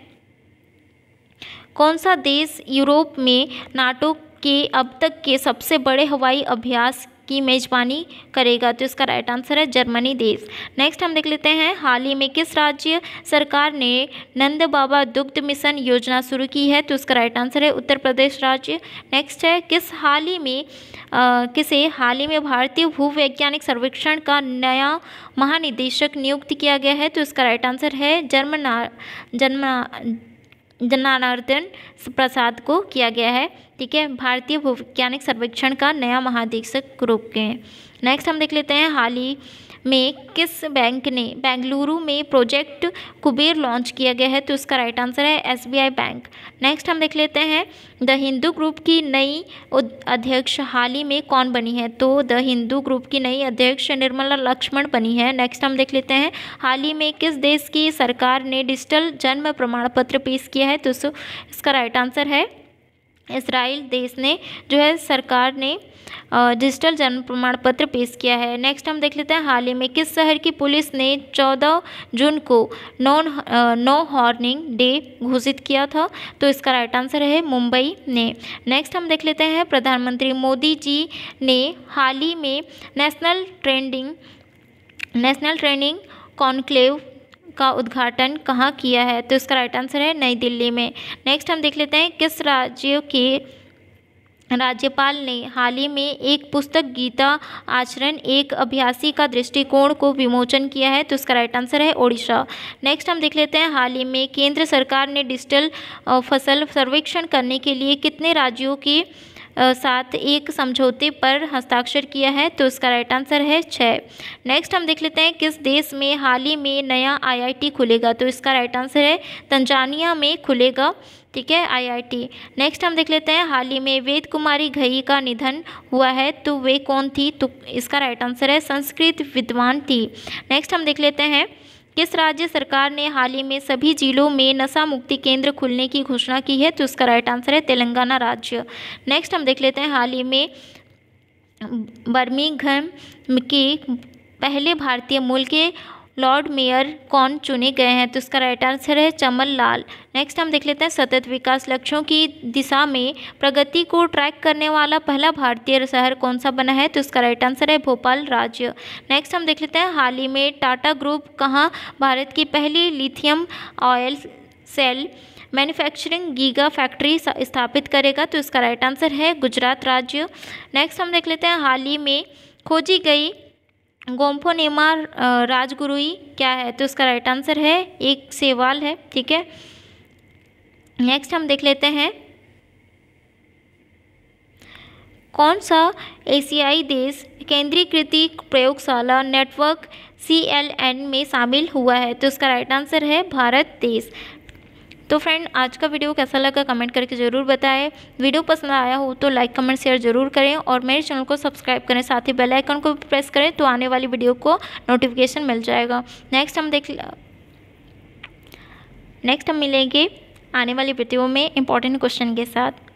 S1: कौन सा देश यूरोप में नाटो के अब तक के सबसे बड़े हवाई अभ्यास की मेज़बानी करेगा तो इसका राइट आंसर है जर्मनी देश नेक्स्ट हम देख लेते हैं हाल ही में किस राज्य सरकार ने नंद बाबा दुग्ध मिशन योजना शुरू की है तो इसका राइट आंसर है उत्तर प्रदेश राज्य नेक्स्ट है किस हाल ही में आ, किसे हाल ही में भारतीय भूवैज्ञानिक सर्वेक्षण का नया महानिदेशक नियुक्त किया गया है तो इसका राइट आंसर है जर्मना जन्मना जनार्दन प्रसाद को किया गया है ठीक है भारतीय भूविज्ञानिक सर्वेक्षण का नया महादेशक ग्रुप के नेक्स्ट हम देख लेते हैं हाल ही में किस बैंक ने बेंगलुरु में प्रोजेक्ट कुबेर लॉन्च किया गया है तो उसका राइट आंसर है एसबीआई बैंक नेक्स्ट हम देख लेते हैं द हिंदू ग्रुप की नई अध्यक्ष हाल ही में कौन बनी है तो द हिंदू ग्रुप की नई अध्यक्ष निर्मला लक्ष्मण बनी है नेक्स्ट हम देख लेते हैं हाल ही में किस देश की सरकार ने डिजिटल जन्म प्रमाण पत्र पेश किया है तो इसका राइट आंसर है इसराइल देश ने जो है सरकार ने डिजिटल जन्म प्रमाण पत्र पेश किया है नेक्स्ट हम देख लेते हैं हाल ही में किस शहर की पुलिस ने 14 जून को नॉन नो हॉर्निंग डे घोषित किया था तो इसका राइट आंसर है मुंबई ने नेक्स्ट हम देख लेते हैं प्रधानमंत्री मोदी जी ने हाल ही में national trending national training conclave का उद्घाटन कहाँ किया है तो इसका राइट आंसर है नई दिल्ली में नेक्स्ट हम देख लेते हैं किस राज्य के राज्यपाल ने हाल ही में एक पुस्तक गीता आचरण एक अभ्यासी का दृष्टिकोण को विमोचन किया है तो इसका राइट आंसर है ओडिशा नेक्स्ट हम देख लेते हैं हाल ही में केंद्र सरकार ने डिजिटल फसल सर्वेक्षण करने के लिए कितने राज्यों की साथ एक समझौते पर हस्ताक्षर किया है तो इसका राइट आंसर है छः नेक्स्ट हम देख लेते हैं किस देश में हाल ही में नया आईआईटी खुलेगा तो इसका राइट आंसर है तंजानिया में खुलेगा ठीक है आईआईटी नेक्स्ट हम देख लेते हैं हाल ही में वेद कुमारी घई का निधन हुआ है तो वे कौन थी तो इसका राइट आंसर है संस्कृत विद्वान थी नेक्स्ट हम देख लेते हैं किस राज्य सरकार ने हाल ही में सभी जिलों में नशा मुक्ति केंद्र खुलने की घोषणा की है तो उसका राइट आंसर है तेलंगाना राज्य नेक्स्ट हम देख लेते हैं हाल ही में बर्मिंग के पहले भारतीय मूल के लॉर्ड मेयर कौन चुने गए हैं तो इसका राइट आंसर है चमन लाल नेक्स्ट हम देख लेते हैं सतत विकास लक्ष्यों की दिशा में प्रगति को ट्रैक करने वाला पहला भारतीय शहर कौन सा बना है तो इसका राइट आंसर है भोपाल राज्य नेक्स्ट हम देख लेते हैं हाल ही में टाटा ग्रुप कहाँ भारत की पहली lithium ion cell manufacturing giga factory स्थापित करेगा तो इसका राइट आंसर है गुजरात राज्य नेक्स्ट हम देख लेते हैं हाल ही में खोजी गई गोम्फोनेमा राजगुरुई क्या है तो इसका राइट आंसर है एक सेवाल है ठीक है नेक्स्ट हम देख लेते हैं कौन सा एशियाई देश केंद्रीकृत प्रयोगशाला नेटवर्क सी एल एन में शामिल हुआ है तो इसका राइट आंसर है भारत देश तो फ्रेंड आज का वीडियो कैसा लगा कमेंट करके ज़रूर बताएं वीडियो पसंद आया हो तो लाइक कमेंट शेयर ज़रूर करें और मेरे चैनल को सब्सक्राइब करें साथ ही बेल आइकन को प्रेस करें तो आने वाली वीडियो को नोटिफिकेशन मिल जाएगा नेक्स्ट हम देख नेक्स्ट हम मिलेंगे आने वाली वीडियो में इंपॉर्टेंट क्वेश्चन के साथ